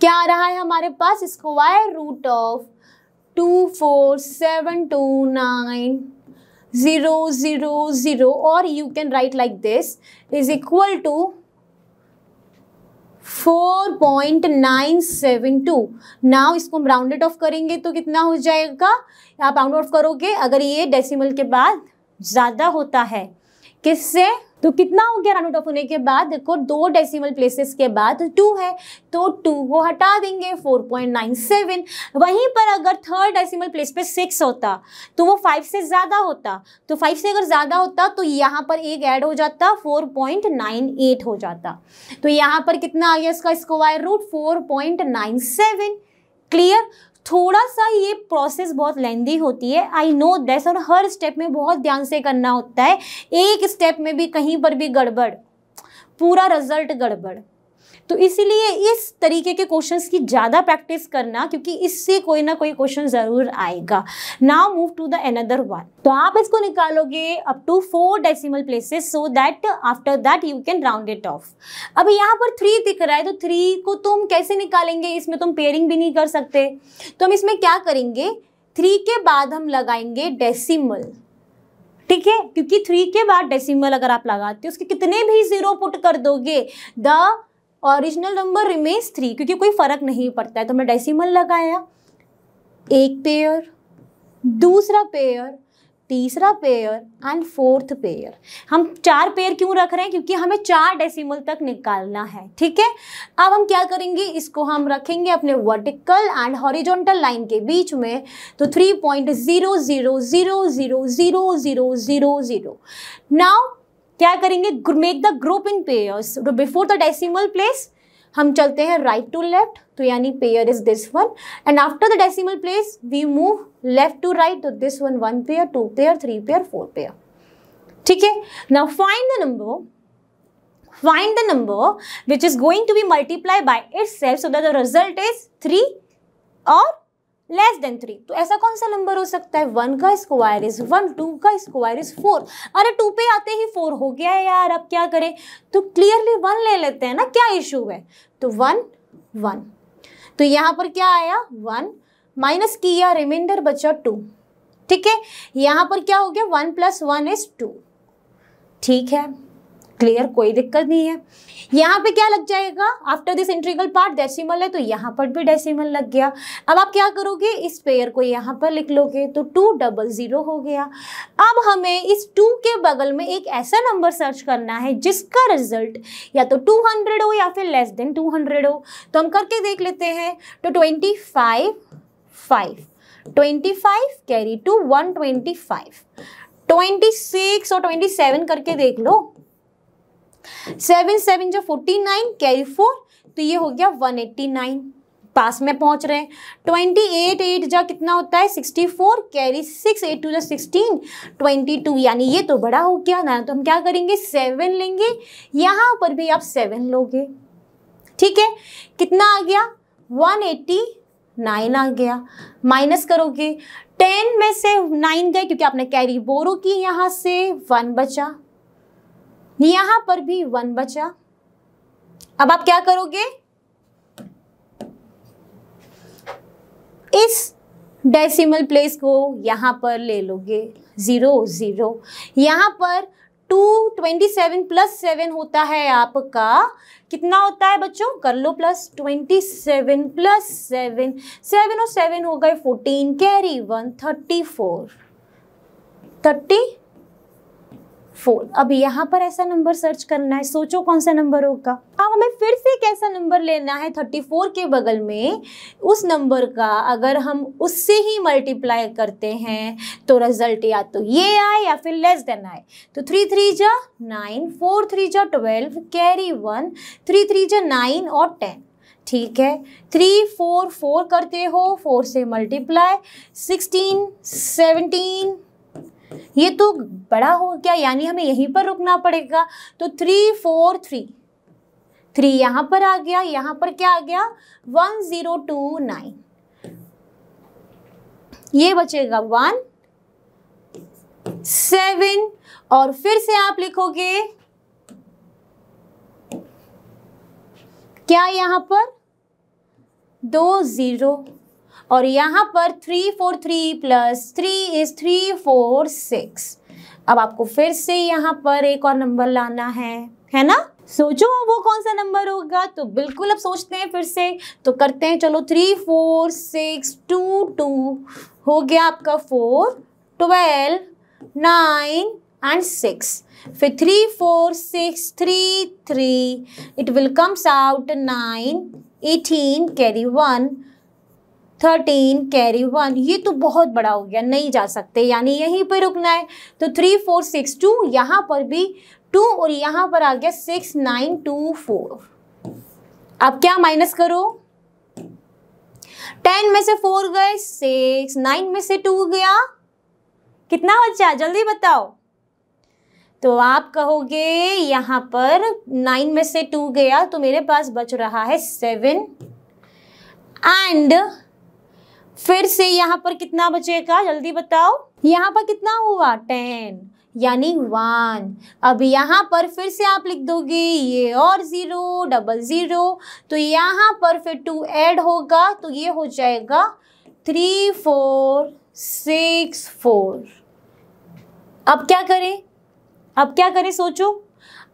क्या आ रहा है हमारे पास square root of two four seven two nine zero zero zero और you can write like this is equal to four point nine seven two now इसको हम राउंडेड ऑफ करेंगे तो कितना हो जाएगा आप राउंड ऑफ करोगे अगर ये डेसिमल के बाद ज़्यादा होता है किससे तो कितना हो गया राउंड ऑफ होने के बाद देखो दो डेसिमल प्लेसेस के बाद टू है तो टू को हटा देंगे फोर पॉइंट नाइन सेवन वहीं पर अगर थर्ड डेसिमल प्लेस पे सिक्स होता तो वो फाइव से ज़्यादा होता तो फाइव से अगर ज़्यादा होता तो यहाँ पर एक ऐड हो जाता फोर पॉइंट नाइन एट हो जाता तो यहाँ पर कितना आ गया इसका square root four point nine seven clear थोड़ा सा ये प्रोसेस बहुत लेंदी होती है आई नो दैस और हर स्टेप में बहुत ध्यान से करना होता है एक स्टेप में भी कहीं पर भी गड़बड़ पूरा रिजल्ट गड़बड़ तो इसीलिए इस तरीके के क्वेश्चंस की ज़्यादा प्रैक्टिस करना क्योंकि इससे कोई ना कोई क्वेश्चन ज़रूर आएगा now move to the another one तो आप इसको निकालोगे up to four decimal places so that after that you can round it off अब यहाँ पर थ्री दिख रहा है तो थ्री को तुम कैसे निकालेंगे इसमें तुम पेयरिंग भी नहीं कर सकते तो हम इसमें क्या करेंगे थ्री के बाद हम लगाएंगे डेसिमल ठीक है क्योंकि थ्री के बाद डेसिमल अगर आप लगाते हो उसके कितने भी जीरो पुट कर दोगे the original number remains three क्योंकि कोई फ़र्क नहीं पड़ता है तो मैं डेसिमल लगाया एक पेयर दूसरा पेयर तीसरा पेयर एंड फोर्थ पेयर हम चार पेयर क्यों रख रहे हैं क्योंकि हमें चार डेसिमल तक निकालना है ठीक है अब हम क्या करेंगे इसको हम रखेंगे अपने वर्टिकल एंड हॉरिजॉन्टल लाइन के बीच में तो three point zero zero zero zero zero zero zero zero now क्या करेंगे make the group in pairs तो बिफोर द डेसिमल प्लेस हम चलते हैं राइट टू लेफ्ट तो यानी pair is this one and after the decimal place we move left to right तो this one one pair two pair three pair four pair ठीक है now find the number find the number which is going to be multiply by its so that the result is three or less than three तो ऐसा कौन सा नंबर हो सकता है वन का स्क्वायर इज वन टू का स्क्वायर इज फोर अरे टू पे आते ही फोर हो गया है यार अब क्या करें तो क्लियरली वन ले लेते हैं ना क्या इशू है तो वन वन तो यहाँ पर क्या आया वन माइनस किया रिमाइंडर बचा टू ठीक है यहाँ पर क्या हो गया one plus one is two ठीक है क्लियर कोई दिक्कत नहीं है यहाँ पे क्या लग जाएगा after this integral part decimal है तो यहाँ पर भी डेसिमल लग गया अब आप क्या करोगे इस पेयर को यहाँ पर लिख लोगे तो टू डबल ज़ीरो हो गया अब हमें इस टू के बगल में एक ऐसा नंबर सर्च करना है जिसका रिजल्ट या तो टू हंड्रेड हो या फिर लेस देन टू हंड्रेड हो तो हम करके देख लेते हैं तो twenty five five twenty five carry two one twenty five twenty six और ट्वेंटी सेवन करके देख लो सेवन सेवन जो फोर्टी नाइन कैरी फोर तो ये हो गया वन एट्टी नाइन पास में पहुंच रहे हैं ट्वेंटी एट एट जा कितना होता है sixty four carry six eight two जा सिक्सटीन ट्वेंटी टू यानी ये तो बड़ा हो गया ना तो हम क्या करेंगे सेवन लेंगे यहाँ पर भी आप सेवन लोगे ठीक है कितना आ गया वन एट्टी नाइन आ गया माइनस करोगे टेन में से नाइन गए क्योंकि आपने कैरी बोरो की यहाँ से वन बचा यहां पर भी वन बचा अब आप क्या करोगे इस डेसिमल प्लेस को यहां पर ले लोगे ज़ीरो ज़ीरो यहां पर two twenty seven plus seven होता है आपका कितना होता है बच्चों कर लो plus twenty seven plus seven seven और सेवन हो गए fourteen carry one thirty four thirty four अब यहाँ पर ऐसा नंबर सर्च करना है सोचो कौन सा नंबर होगा अब हमें फिर से एक ऐसा नंबर लेना है थर्टी फोर के बगल में उस नंबर का अगर हम उससे ही मल्टीप्लाई करते हैं तो रिजल्ट या तो ये आए या फिर लेस देन आए तो थ्री थ्री जा नाइन फोर थ्री जा twelve carry one three three जा नाइन और टेन ठीक है थ्री फोर फोर करते हो फोर से मल्टीप्लाई सिक्सटीन सेवनटीन ये तो बड़ा हो गया यानी हमें यहीं पर रुकना पड़ेगा तो थ्री फोर थ्री थ्री यहां पर आ गया यहां पर क्या आ गया वन ज़ीरो टू नाइन ये बचेगा वन सेवन और फिर से आप लिखोगे क्या यहां पर दो ज़ीरो और यहाँ पर three four three plus three is three four six अब आपको फिर से यहाँ पर एक और नंबर लाना है है ना सोचो वो कौन सा नंबर होगा तो बिल्कुल अब सोचते हैं फिर से तो करते हैं चलो three four six two two हो गया आपका four twelve nine and six फिर three four six three three it will comes out nine eighteen carry one thirteen carry one ये तो बहुत बड़ा हो गया नहीं जा सकते यानी यहीं पर रुकना है तो थ्री फोर सिक्स टू यहाँ पर भी टू और यहाँ पर आ गया सिक्स नाइन टू फोर अब क्या माइनस करो टेन में से फोर गए सिक्स नाइन में से टू गया कितना बचा जल्दी बताओ तो आप कहोगे यहाँ पर नाइन में से टू गया तो मेरे पास बच रहा है सेवन एंड फिर से यहाँ पर कितना बचेगा जल्दी बताओ यहाँ पर कितना हुआ टेन यानी वन अब यहाँ पर फिर से आप लिख दोगे ये और ज़ीरो डबल ज़ीरो तो यहाँ पर फिर टू ऐड होगा तो ये हो जाएगा थ्री फोर सिक्स फोर अब क्या करें अब क्या करें सोचो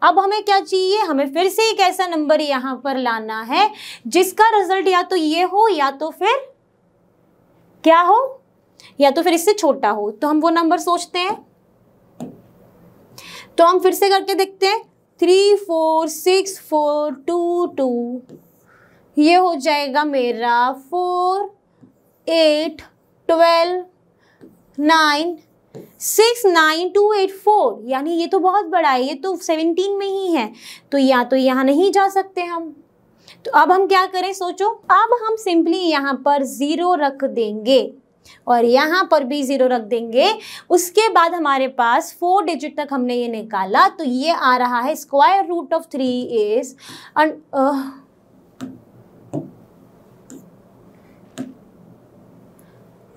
अब हमें क्या चाहिए हमें फिर से एक ऐसा नंबर यहाँ पर लाना है जिसका रिजल्ट या तो ये हो या तो फिर क्या हो या तो फिर इससे छोटा हो तो हम वो नंबर सोचते हैं तो हम फिर से करके देखते हैं three four six four two two ये हो जाएगा मेरा four eight twelve nine six nine two eight four यानी ये तो बहुत बड़ा है ये तो सेवनटीन में ही है तो या तो यहाँ नहीं जा सकते हम तो अब हम क्या करें सोचो अब हम सिंपली यहाँ पर ज़ीरो रख देंगे और यहाँ पर भी ज़ीरो रख देंगे उसके बाद हमारे पास फोर डिजिट तक हमने ये निकाला तो ये आ रहा है square root of three is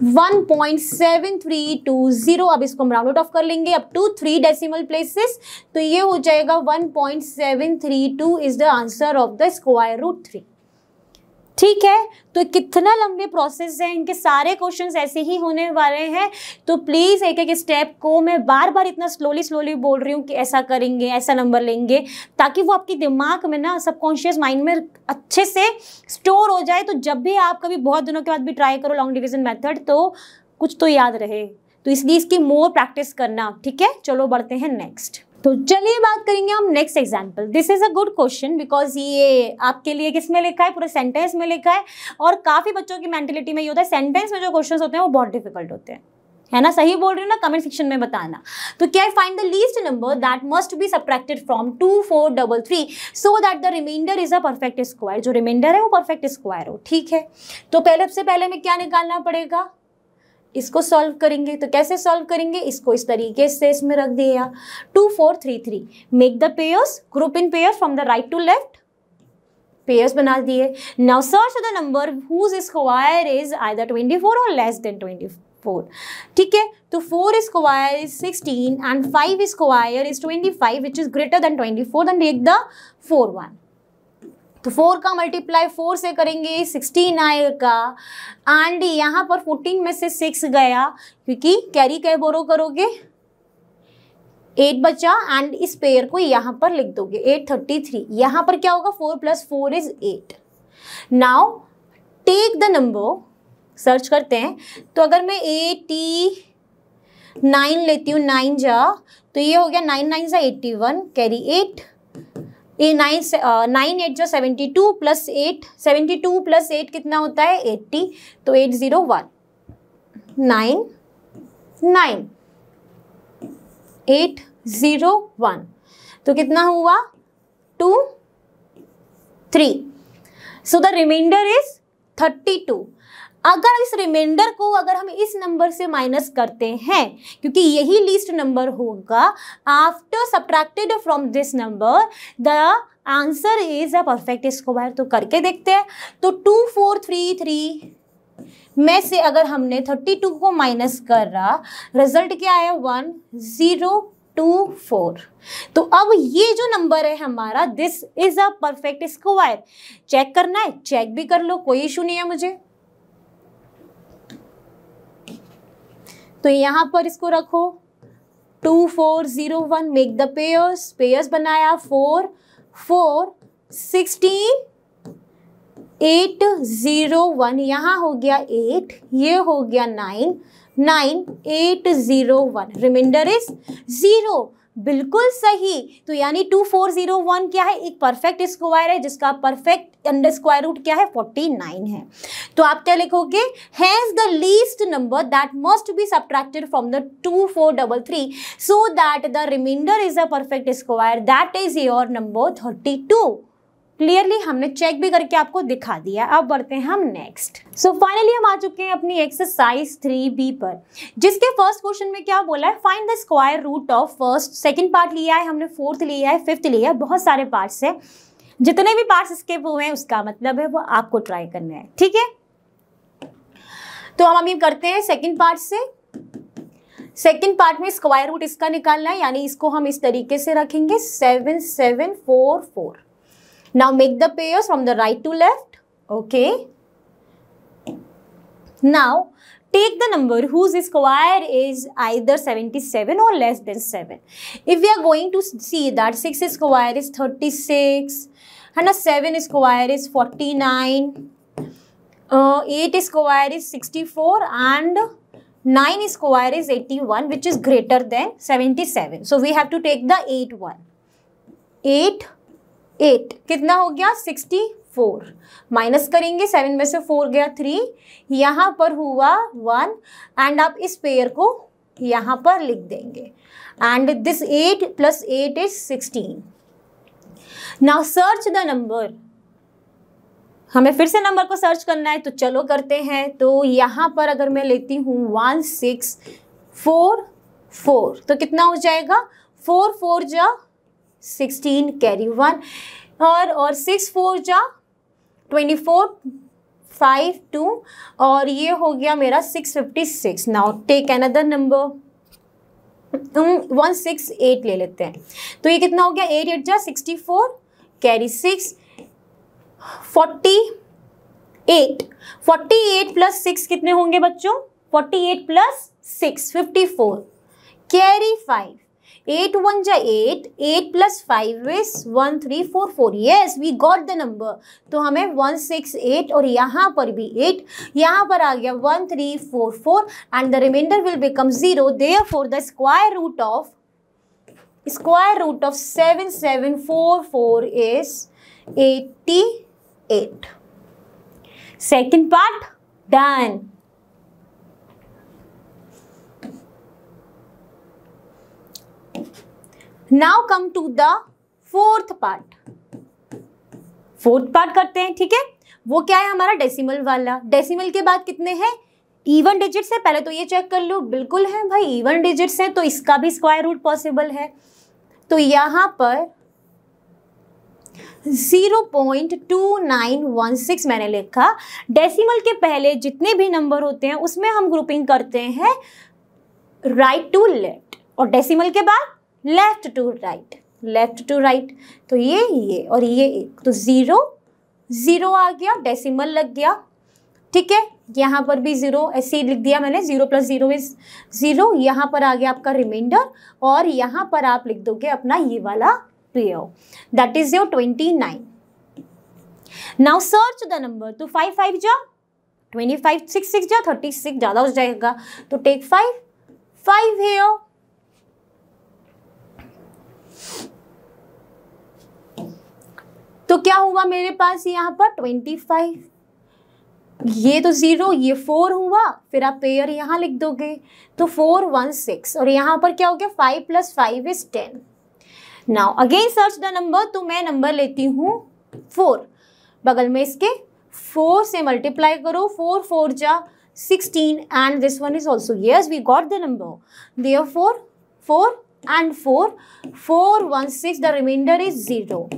1.7320 अब इसको हम राउंड आउट ऑफ कर लेंगे अब टू थ्री डेसिमल प्लेसेस तो ये हो जाएगा 1.732 is the answer of the square root three ठीक है तो कितना लंबे प्रोसेस है इनके सारे क्वेश्चंस ऐसे ही होने वाले हैं तो प्लीज़ एक एक स्टेप को मैं बार बार इतना स्लोली स्लोली बोल रही हूँ कि ऐसा करेंगे ऐसा नंबर लेंगे ताकि वो आपके दिमाग में ना सबकॉन्शियस माइंड में अच्छे से स्टोर हो जाए तो जब भी आप कभी बहुत दिनों के बाद भी ट्राई करो लॉन्ग डिविजन मैथड तो कुछ तो याद रहे तो इसलिए इसकी मोर प्रैक्टिस करना ठीक है चलो बढ़ते हैं नेक्स्ट तो चलिए बात करेंगे हम next example this is a good question because ये आपके लिए किस में लिखा है पूरे सेंटेंस में लिखा है और काफ़ी बच्चों की मेंटेलिटी में ये होता है सेंटेंस में जो क्वेश्चन होते हैं वो बहुत डिफिकल्ट होते हैं है ना सही बोल रही हूँ ना कमेंट सेक्शन में बताना तो क्या I find the least number that must be subtracted from two four double three so that the reminder is a perfect square जो रिमाइंडर है वो परफेक्ट स्क्वायर हो ठीक है तो पहले सबसे पहले हमें क्या निकालना पड़ेगा इसको सॉल्व करेंगे तो कैसे सॉल्व करेंगे इसको इस तरीके से इसमें रख दिया two four three three make the pairs group in pair from the right to left pairs बना दिए now search the number whose square is either twenty four or less than twenty four ठीक है तो four square is sixteen and five square is twenty five which is greater than twenty four then make the four one तो फोर का मल्टीप्लाई फोर से करेंगे सिक्सटीन आएगा एंड यहाँ पर फोर्टीन में से सिक्स गया क्योंकि कैरी कै बोरो करोगे एट बचा एंड इस पेयर को यहाँ पर लिख दोगे एट थर्टी थ्री यहाँ पर क्या होगा four plus four is eight now take the number search करते हैं तो अगर मैं एटी नाइन लेती हूँ नाइन जा तो ये हो गया नाइन नाइन सा एट्टी वन कैरी एट ए नाइन नाइन एट जो seventy two plus eight seventy two plus eight कितना होता है एट्टी तो eight zero one nine nine eight zero one तो कितना हुआ two three so the reminder is thirty two अगर इस रिमाइंडर को अगर हम इस नंबर से माइनस करते हैं क्योंकि यही लिस्ट नंबर होगा after subtracted from this number the answer is a perfect square तो करके देखते हैं तो टू फोर थ्री थ्री में से अगर हमने थर्टी टू को माइनस करा रिजल्ट क्या आया वन ज़ीरो टू फोर तो अब ये जो नंबर है हमारा this is a perfect square check करना है चेक भी कर लो कोई इशू नहीं है मुझे तो यहाँ पर इसको रखो two four zero one make the pairs pairs बनाया four four sixteen eight zero one यहाँ हो गया एट ये हो गया nine nine eight zero one reminder is zero बिल्कुल सही तो यानी टू फोर जीरो वन क्या है एक परफेक्ट स्क्वायर है जिसका परफेक्ट अंडर स्क्वायर रूट क्या है फोर्टी नाइन है तो आप क्या लिखोगे has the least number that must be subtracted from the two four double three so that the reminder is a perfect square that is your number thirty two clearly हमने चेक भी करके आपको दिखा दिया अब बढ़ते हैं हम नेक्स्ट सो फाइनली हम आ चुके हैं अपनी एक्सरसाइज थ्री बी पर जिसके फर्स्ट क्वेश्चन में क्या बोला है find the square root of first second part लिया है हमने फोर्थ लिया है फिफ्थ लिया है बहुत सारे पार्ट्स है जितने भी पार्ट्स स्किप हुए हैं उसका मतलब है वो आपको ट्राई करना है ठीक है तो हम अभी करते हैं सेकेंड पार्ट से सेकेंड पार्ट में स्क्वायर रूट इसका निकालना है यानी इसको हम इस तरीके से रखेंगे seven seven four four Now make the pairs from the right to left. Okay. Now take the number whose square is either 77 or less than 7. If we are going to see that 6 square is 36 and a 7 square is 49, uh, 8 square is 64 and 9 square is 81 which is greater than 77. So we have to take the 8 one. 8 eight कितना हो गया सिक्सटी फोर माइनस करेंगे सेवन में से फोर गया थ्री यहाँ पर हुआ वन एंड आप इस पेयर को यहाँ पर लिख देंगे and this eight plus eight is sixteen now search the number हमें फिर से नंबर को सर्च करना है तो चलो करते हैं तो यहाँ पर अगर मैं लेती हूँ वन सिक्स फोर फोर तो कितना हो जाएगा फोर फोर जा सिक्सटीन कैरी वन और और सिक्स फोर जा ट्वेंटी फोर फाइव टू और ये हो गया मेरा six fifty six now take another number one six eight ले लेते हैं तो ये कितना हो गया एट एट जा sixty four carry six forty eight forty eight plus six कितने होंगे बच्चों forty eight plus six fifty four carry five eight one जा eight eight plus five is one three four four yes we got the number तो हमें वन सिक्स एट और यहाँ पर भी एट यहाँ पर आ गया one three four four and the remainder will become zero therefore the square root of square root of seven seven four four is eight second part done now come to the fourth part fourth part करते हैं ठीक है वो क्या है हमारा डेसिमल वाला डेसिमल के बाद कितने हैं इवन डिजिट्स है पहले तो ये चेक कर लो बिल्कुल है भाई इवन डिजिट्स हैं तो इसका भी स्क्वायर रूट पॉसिबल है तो यहां पर 0.2916 मैंने लिखा डेसिमल के पहले जितने भी नंबर होते हैं उसमें हम ग्रुपिंग करते हैं राइट टू लेफ्ट और डेसिमल के बाद left to right left to right तो ये ये और ये एक तो ज़ीरो ज़ीरो आ गया डेसिमल लग गया ठीक है यहाँ पर भी ज़ीरो ऐसे ही लिख दिया मैंने zero plus zero is zero यहाँ पर आ गया आपका रिमाइंडर और यहाँ पर आप लिख दोगे अपना ये वाला प्रियो that is your twenty nine now search the number तो फाइव फाइव जा ट्वेंटी फाइव सिक्स सिक्स जा थर्टी सिक्स ज़्यादा हो जाएगा तो टेक फाइव फाइव है oh. तो क्या हुआ मेरे पास यहाँ पर ट्वेंटी फाइव ये तो ज़ीरो ये फोर हुआ फिर आप पेयर यहाँ लिख दोगे तो फोर वन सिक्स और यहाँ पर क्या हो गया five plus five is ten now again search the number तो मैं नंबर लेती हूँ फोर बगल में इसके फोर से मल्टीप्लाई करो फोर फोर जा sixteen and this one is also yes we got the number there four four and four four one six the reminder is zero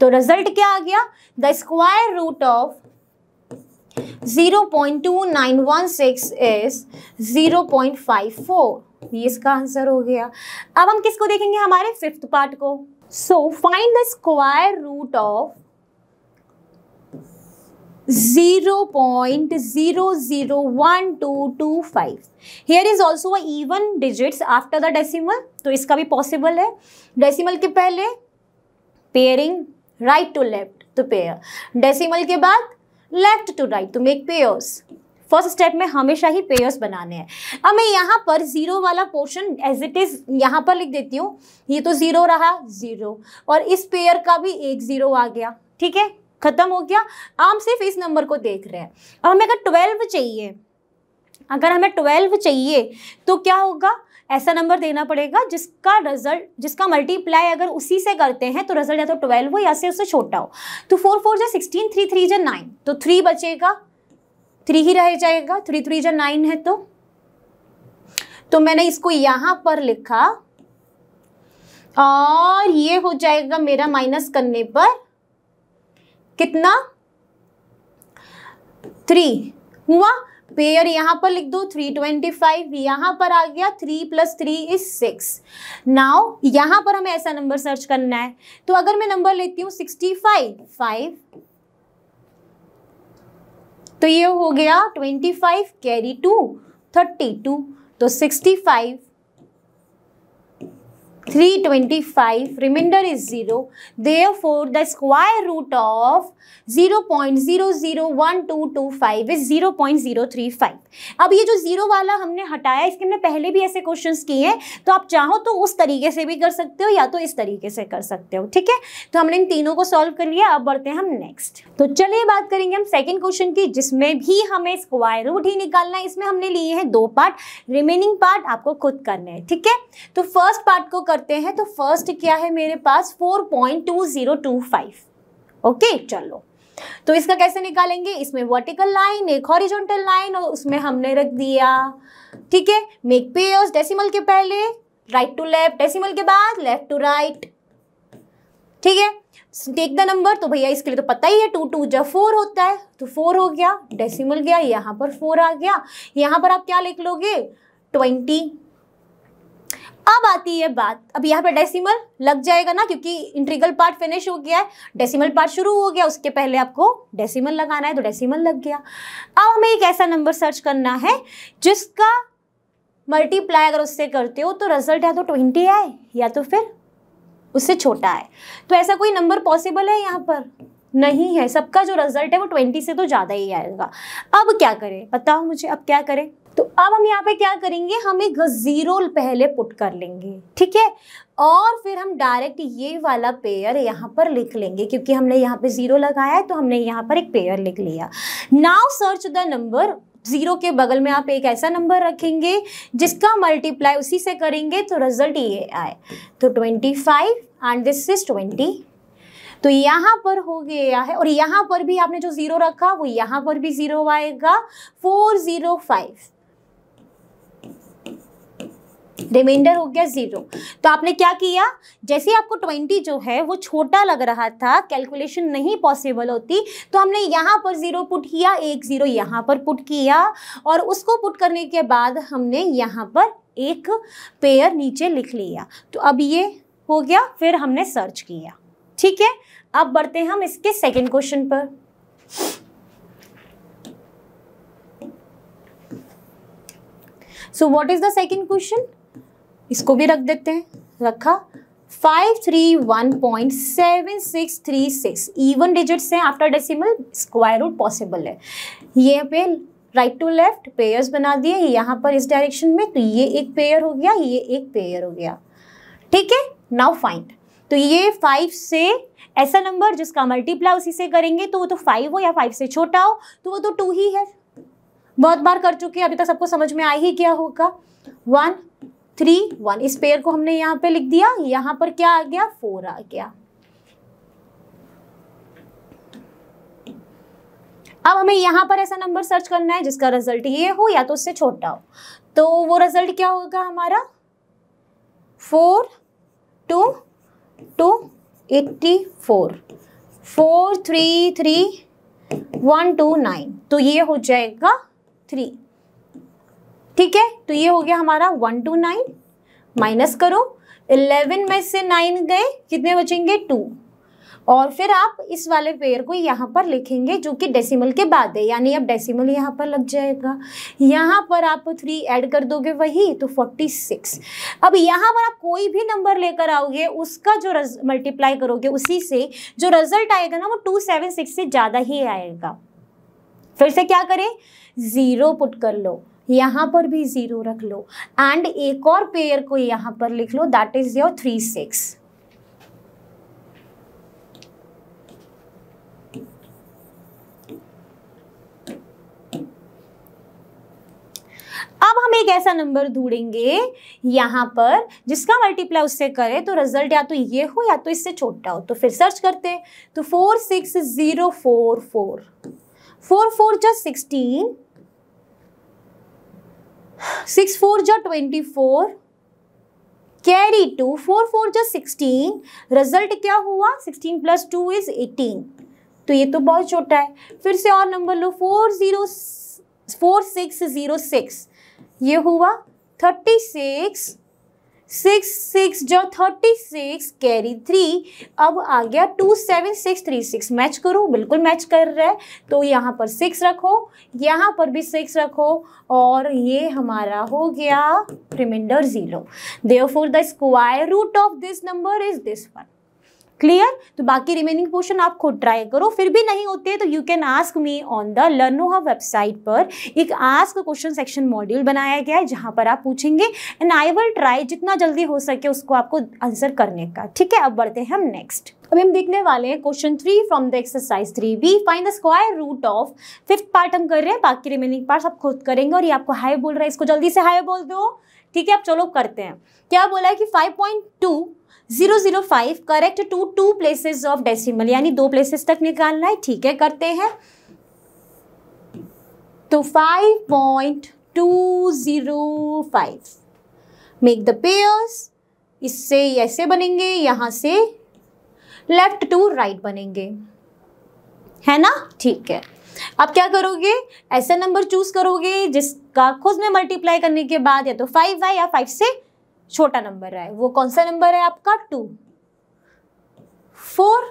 तो रिजल्ट क्या आ गया the square root of 0.2916 is 0.54 ये इसका आंसर हो गया अब हम किसको देखेंगे हमारे फिफ्थ पार्ट को so find the square root of 0.001225 here is also a even digits after the decimal तो इसका भी possible है decimal के पहले pairing राइट टू लेफ्ट तो पेयर डेसिमल के बाद left to right to make pairs first step में हमेशा ही पेयर्स बनाने हैं अब मैं यहाँ पर ज़ीरो वाला पोर्शन एज इट इज़ यहाँ पर लिख देती हूँ ये तो ज़ीरो रहा ज़ीरो और इस पेयर का भी एक ज़ीरो आ गया ठीक है ख़त्म हो गया हम सिर्फ इस नंबर को देख रहे हैं अब हमें अगर ट्वेल्व चाहिए अगर हमें ट्वेल्व चाहिए तो क्या होगा ऐसा नंबर देना पड़ेगा जिसका रिजल्ट जिसका मल्टीप्लाई अगर उसी से करते हैं तो रिजल्ट या तो ट्वेल्व हो या से उससे छोटा हो तो फोर फोर जै सिक्सटीन थ्री थ्री जै नाइन तो थ्री बचेगा थ्री ही रह जाएगा थ्री थ्री जै नाइन है तो तो मैंने इसको यहां पर लिखा और ये हो जाएगा मेरा माइनस करने पर कितना थ्री हुआ पेयर यहाँ पर लिख दो 325 यहाँ पर आ गया 3 plus three is six now यहाँ पर हमें ऐसा नंबर सर्च करना है तो अगर मैं नंबर लेती हूँ 65 फाइव तो ये हो गया 25 कैरी टू टू तो 65 three twenty five remainder is zero zero point zero zero one two two five is zero point zero three five अब ये जो जीरो वाला हमने हटाया इसके हमने पहले भी ऐसे क्वेश्चन किए हैं तो आप चाहो तो उस तरीके से भी कर सकते हो या तो इस तरीके से कर सकते हो ठीक है तो हमने इन तीनों को सॉल्व कर लिया अब बढ़ते हैं हम नेक्स्ट तो चलिए बात करेंगे हम सेकेंड क्वेश्चन की जिसमें भी हमें स्क्वायर रूट ही निकालना है इसमें हमने लिए हैं दो पार्ट रिमेनिंग पार्ट आपको खुद करना है ठीक है तो फर्स्ट पार्ट को कर करते हैं तो फर्स्ट क्या है मेरे पास 4.2025 ओके चलो तो इसका कैसे निकालेंगे इसमें वर्टिकल लाइन एक हॉरिजॉन्टल लाइन और उसमें हमने रख दिया ठीक है मेक पेयर्स डेसिमल के पहले राइट टू लेफ्ट डेसिमल के बाद लेफ्ट टू राइट ठीक है टेक द नंबर तो भैया इसके लिए तो पता ही है टू टू जब फोर होता है तो फोर हो गया डेसिमल गया यहां पर फोर आ गया यहां पर आप क्या लिख लोगे ट्वेंटी अब आती है बात अब यहाँ पर डेसिमल लग जाएगा ना क्योंकि इंट्रीगल पार्ट फिनिश हो गया है डेसिमल पार्ट शुरू हो गया उसके पहले आपको डेसिमल लगाना है तो डेसिमल लग गया अब हमें एक ऐसा नंबर सर्च करना है जिसका मल्टीप्लाई अगर उससे करते हो तो रिजल्ट या तो ट्वेंटी आए या तो फिर उससे छोटा आए तो ऐसा कोई नंबर पॉसिबल है यहाँ पर नहीं है सबका जो रिजल्ट है वो ट्वेंटी से तो ज़्यादा ही आएगा अब क्या करें बताओ मुझे अब क्या करें तो अब हम यहाँ पे क्या करेंगे हम एक जीरो पहले पुट कर लेंगे ठीक है और फिर हम डायरेक्ट ये वाला पेयर यहाँ पर लिख लेंगे क्योंकि हमने यहाँ पे जीरो लगाया है तो हमने यहाँ पर एक पेयर लिख लिया now search the number zero के बगल में आप एक ऐसा नंबर रखेंगे जिसका मल्टीप्लाई उसी से करेंगे तो रिजल्ट ये आए तो twenty five and this is twenty तो यहाँ पर हो गया है और यहाँ पर भी आपने जो ज़ीरो रखा वो यहाँ पर भी ज़ीरो आएगा फोर ज़ीरो फाइव रिमाइंडर हो गया ज़ीरो तो आपने क्या किया जैसे आपको ट्वेंटी जो है वो छोटा लग रहा था कैलकुलेशन नहीं पॉसिबल होती तो हमने यहाँ पर ज़ीरो पुट किया एक ज़ीरो यहाँ पर पुट किया और उसको पुट करने के बाद हमने यहाँ पर एक पेयर नीचे लिख लिया तो अब ये हो गया फिर हमने सर्च किया ठीक है अब बढ़ते हैं हम इसके सेकेंड क्वेश्चन पर so what is the second question इसको भी रख देते हैं रखा 531.7636 इवन डिजिट्स हैं after decimal square root possible है ये पे राइट टू लेफ्ट पेयर्स बना दिए यहाँ पर इस डायरेक्शन में तो ये एक पेयर हो गया ये एक पेयर हो गया ठीक है नाउ फाइंड तो ये फाइव से ऐसा नंबर जिसका मल्टीप्लाई उसी से करेंगे तो वो तो फाइव हो या फाइव से छोटा हो तो वो तो टू ही है बहुत बार कर चुके हैं अभी तक सबको समझ में आ ही क्या होगा वन थ्री वन इस पेयर को हमने यहाँ पे लिख दिया यहाँ पर क्या आ गया फोर आ गया अब हमें यहाँ पर ऐसा नंबर सर्च करना है जिसका रिजल्ट ये हो या तो उससे छोटा हो तो वो रिजल्ट क्या होगा हमारा four two two eighty four four three three one two nine तो ये हो जाएगा थ्री ठीक है तो ये हो गया हमारा वन टू नाइन माइनस करो इलेवन में से नाइन गए कितने बचेंगे टू और फिर आप इस वाले पेयर को यहाँ पर लिखेंगे जो कि डेसिमल के बाद है यानी अब डेसिमल यहाँ पर लग जाएगा यहाँ पर आप थ्री ऐड कर दोगे वही तो फोर्टी सिक्स अब यहाँ पर आप कोई भी नंबर लेकर आओगे उसका जो मल्टीप्लाई करोगे उसी से जो रिजल्ट आएगा ना वो टू सेवन सिक्स से ज़्यादा ही आएगा फिर से क्या करें ज़ीरो पुट कर लो यहाँ पर भी ज़ीरो रख लो एंड एक और पेयर को यहाँ पर लिख लो that is your three six अब हम एक ऐसा नंबर ढूंढेंगे यहां पर जिसका मल्टीप्लाई उससे करें तो रिजल्ट या तो ये हो या तो इससे छोटा हो तो फिर सर्च करते हैं तो four six zero four four four four just sixteen six four जा twenty four carry two four four जा सिक्सटीन रिजल्ट क्या हुआ sixteen plus two is eighteen तो ये तो बहुत छोटा है फिर से और नंबर लो four zero four six zero six ये हुआ थर्टी सिक्स सिक्स सिक्स जो थर्टी सिक्स कैरी थ्री अब आ गया two seven six three six match करो बिल्कुल मैच कर रहा है तो यहाँ पर सिक्स रखो यहाँ पर भी सिक्स रखो और ये हमारा हो गया remainder zero therefore the square root of this number is this one clear तो बाकी रिमेनिंग पोर्शन आप खुद ट्राई करो फिर भी नहीं होते तो you can ask me on the Learnohub website पर एक आस्क क्वेश्चन सेक्शन मॉड्यूल बनाया गया है जहाँ पर आप पूछेंगे एंड आई विल ट्राई जितना जल्दी हो सके उसको आपको आंसर करने का ठीक है अब बढ़ते हैं हम नेक्स्ट अभी हम देखने वाले हैं question three from the exercise three B find the square root of fifth part हम कर रहे हैं बाकी रिमेनिंग पार्ट आप खुद करेंगे और ये आपको हाई बोल रहा है इसको जल्दी से हाई बोल दो ठीक है आप चलो करते हैं क्या बोला है कि 5.2 zero zero five correct to two places of decimal यानी दो प्लेसेस तक निकालना है ठीक है करते हैं तो five point two zero five make the pairs इससे ऐसे बनेंगे यहां से लेफ्ट टू राइट बनेंगे है ना ठीक है अब क्या करोगे ऐसा नंबर चूज करोगे जिसका खुद में मल्टीप्लाई करने के बाद या तो फाइव वाई या फाइव से छोटा नंबर रहा है वो कौन सा नंबर है आपका टू फोर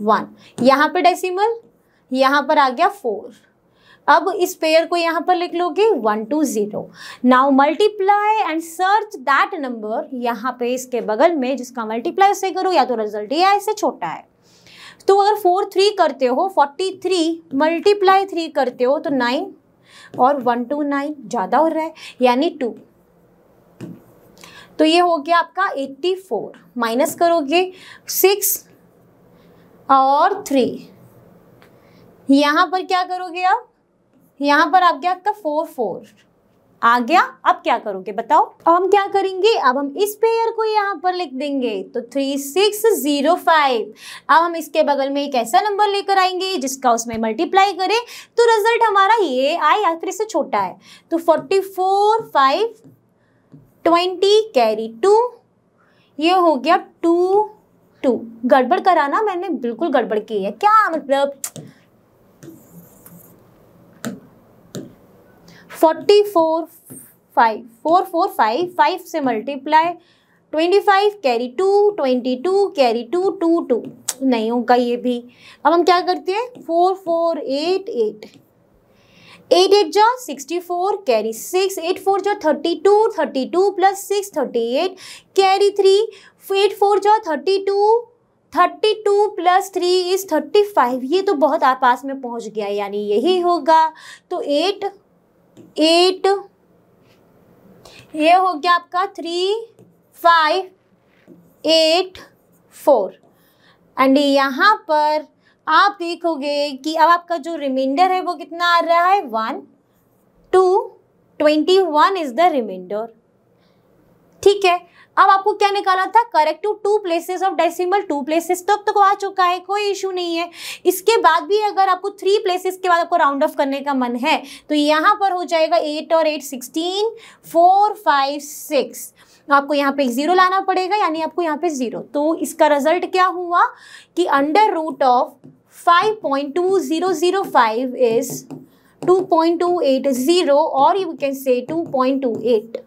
वन यहाँ पे डेसिमल यहाँ पर आ गया फोर अब इस पेयर को यहाँ पर लिख लोगे one two zero now multiply and search that number यहाँ पे इसके बगल में जिसका मल्टीप्लाई उसे करो या तो रिजल्ट ये इससे छोटा है तो अगर फोर थ्री करते हो फोर्टी थ्री मल्टीप्लाई थ्री करते हो तो नाइन और वन टू नाइन ज़्यादा हो रहा है यानी टू तो ये हो गया आपका 84 माइनस करोगे सिक्स और थ्री यहां पर क्या करोगे आप यहां पर आ गया आपका फोर फोर आ गया अब क्या करोगे बताओ अब हम क्या करेंगे अब हम इस पेयर को यहां पर लिख देंगे तो थ्री सिक्स जीरो फाइव अब हम इसके बगल में एक ऐसा नंबर लेकर आएंगे जिसका उसमें मल्टीप्लाई करें तो रिजल्ट हमारा ये आई आखिर से छोटा है तो forty four five twenty carry two ये हो गया टू टू गड़बड़ कराना मैंने बिल्कुल गड़बड़ की है क्या मतलब forty four five four four five five से multiply twenty five carry two twenty two carry two two two नहीं होगा ये भी अब हम क्या करते हैं four four eight eight eight eight जो sixty four carry six eight four जो thirty two thirty two plus six thirty eight carry three eight four जो thirty two thirty two plus three is thirty five ये तो बहुत पास में पहुंच गया यानी यही होगा तो एट एट ये हो गया आपका three five eight four and यहाँ पर आप देखोगे कि अब आपका जो रिमाइंडर है वो कितना आ रहा है one two twenty one is the reminder ठीक है अब आपको क्या निकाला था correct to two places of decimal two places तक तो आ चुका है कोई इशू नहीं है इसके बाद भी अगर आपको थ्री प्लेसेस के बाद आपको राउंड ऑफ करने का मन है तो यहाँ पर हो जाएगा एट और eight sixteen four five six तो आपको यहाँ पे ज़ीरो लाना पड़ेगा यानी आपको यहाँ पे ज़ीरो तो इसका रिजल्ट क्या हुआ कि अंडर रूट ऑफ 5.2005 एट 2.280 और यू कैन से 2.28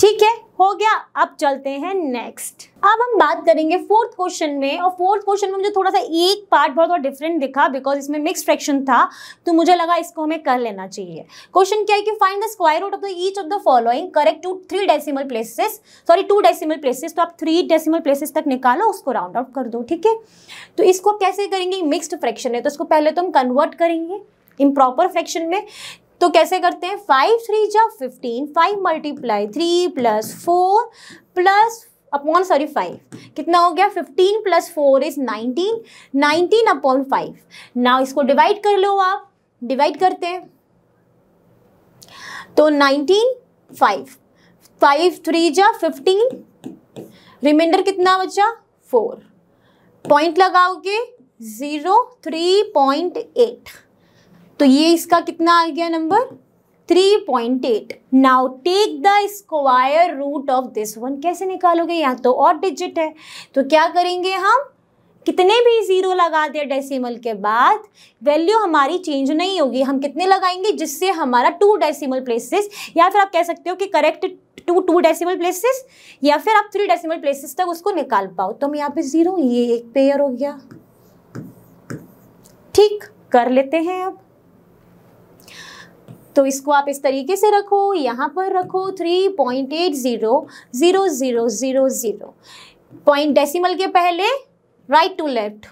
ठीक है हो गया अब चलते हैं नेक्स्ट अब हम बात करेंगे फोर्थ क्वेश्चन में और फोर्थ क्वेश्चन में मुझे थोड़ा सा एक पार्ट बहुत थोड़ा डिफरेंट दिखा बिकॉज इसमें मिक्स फ्रैक्शन था तो मुझे लगा इसको हमें कर लेना चाहिए क्वेश्चन क्या है कि find the square root of the each of the following correct to three decimal places sorry two decimal places तो आप थ्री डेसिमल प्लेसेस तक निकालो उसको राउंड आउट कर दो ठीक है तो इसको कैसे करेंगे मिक्सड फ्रैक्शन है तो इसको पहले तो हम कन्वर्ट करेंगे इम्प्रॉपर फ्रैक्शन में तो कैसे करते हैं फाइव थ्री जा fifteen five multiply three plus four plus upon sorry five कितना हो गया fifteen plus four is nineteen nineteen upon five ना इसको डिवाइड कर लो आप डिवाइड करते हैं तो नाइनटीन फाइव फाइव थ्री जा फिफ्टीन रिमाइंडर कितना बचा फोर पॉइंट लगाओगे ज़ीरो थ्री पॉइंट एट तो ये इसका कितना आ गया number 3.8 now take the square root of this one कैसे निकालोगे यहाँ तो और डिजिट है तो क्या करेंगे हम कितने भी ज़ीरो लगा दे डेसिमल के बाद वैल्यू हमारी चेंज नहीं होगी हम कितने लगाएंगे जिससे हमारा टू डेसिमल प्लेसेस या फिर आप कह सकते हो कि correct to two decimal places या फिर आप थ्री डेसिमल प्लेसेस तक उसको निकाल पाओ तो हम यहाँ पे ज़ीरो ये एक पेयर हो गया ठीक कर लेते हैं अब तो इसको आप इस तरीके से रखो यहाँ पर रखो three point eight zero zero zero zero zero point decimal के पहले राइट टू लेफ्ट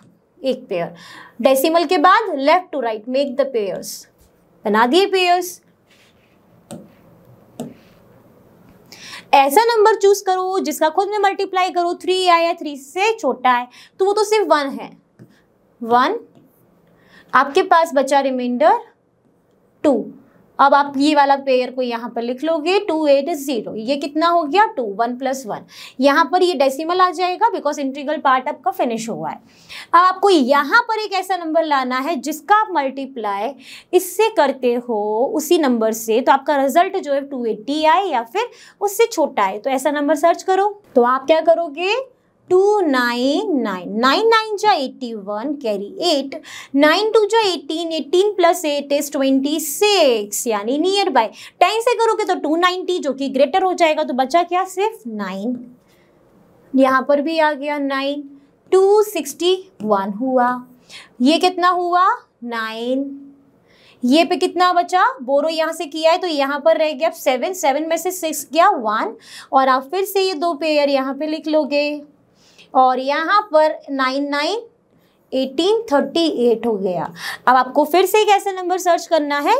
एक पेयर डेसीमल के बाद left to right make the pairs बना दिए पेयर्स ऐसा नंबर चूज करो जिसका खुद में मल्टीप्लाई करो थ्री आया थ्री से छोटा है तो वो तो सिर्फ वन है वन आपके पास बचा रिमाइंडर टू अब आप ये वाला पेयर को यहाँ पर लिख लोगे टू एट जीरो ये कितना हो गया टू वन प्लस वन यहाँ पर ये डेसिमल आ जाएगा बिकॉज इंटीग्रल पार्ट आपका फिनिश हुआ है अब आपको यहाँ पर एक ऐसा नंबर लाना है जिसका आप मल्टीप्लाई इससे करते हो उसी नंबर से तो आपका रिजल्ट जो है टू एट्टी आए या फिर उससे छोटा है तो ऐसा नंबर सर्च करो तो आप क्या करोगे two nine nine nine nine जो eighty one carry eight nine two जो eighteen eighteen plus eight is twenty six यानी नियर बाय टेन से करोगे तो टू नाइन्टी जो कि ग्रेटर हो जाएगा तो बचा क्या सिर्फ नाइन यहाँ पर भी आ गया नाइन टू सिक्सटी वन हुआ ये कितना हुआ नाइन ये पे कितना बचा बोरो यहाँ से किया है तो यहाँ पर रह गया सेवन सेवन में से सिक्स गया वन और आप फिर से ये दो पेयर यहाँ पे लिख लोगे और यहाँ पर nine nine eighteen thirty eight हो गया अब आपको फिर से एक ऐसा नंबर सर्च करना है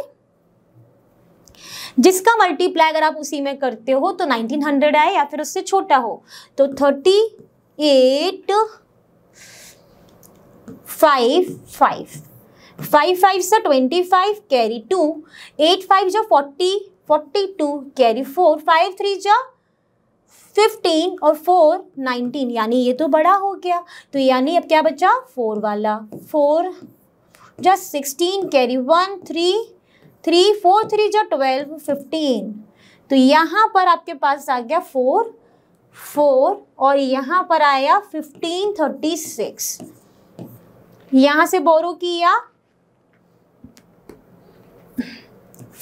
जिसका मल्टीप्लाई अगर आप उसी में करते हो तो 1900 आए या फिर उससे छोटा हो तो 38 फाइव फाइव फाइव फाइव से twenty five carry two eight five जो forty forty two carry four five three जो फिफ्टीन और फोर नाइनटीन यानी ये तो बड़ा हो गया तो यानी अब क्या बचा फोर वाला four just sixteen carry one three three four three जो ट्वेल्व फिफ्टीन तो यहाँ पर आपके पास आ गया फोर फोर और यहाँ पर आया फिफ्टीन थर्टी सिक्स यहाँ से बोरो किया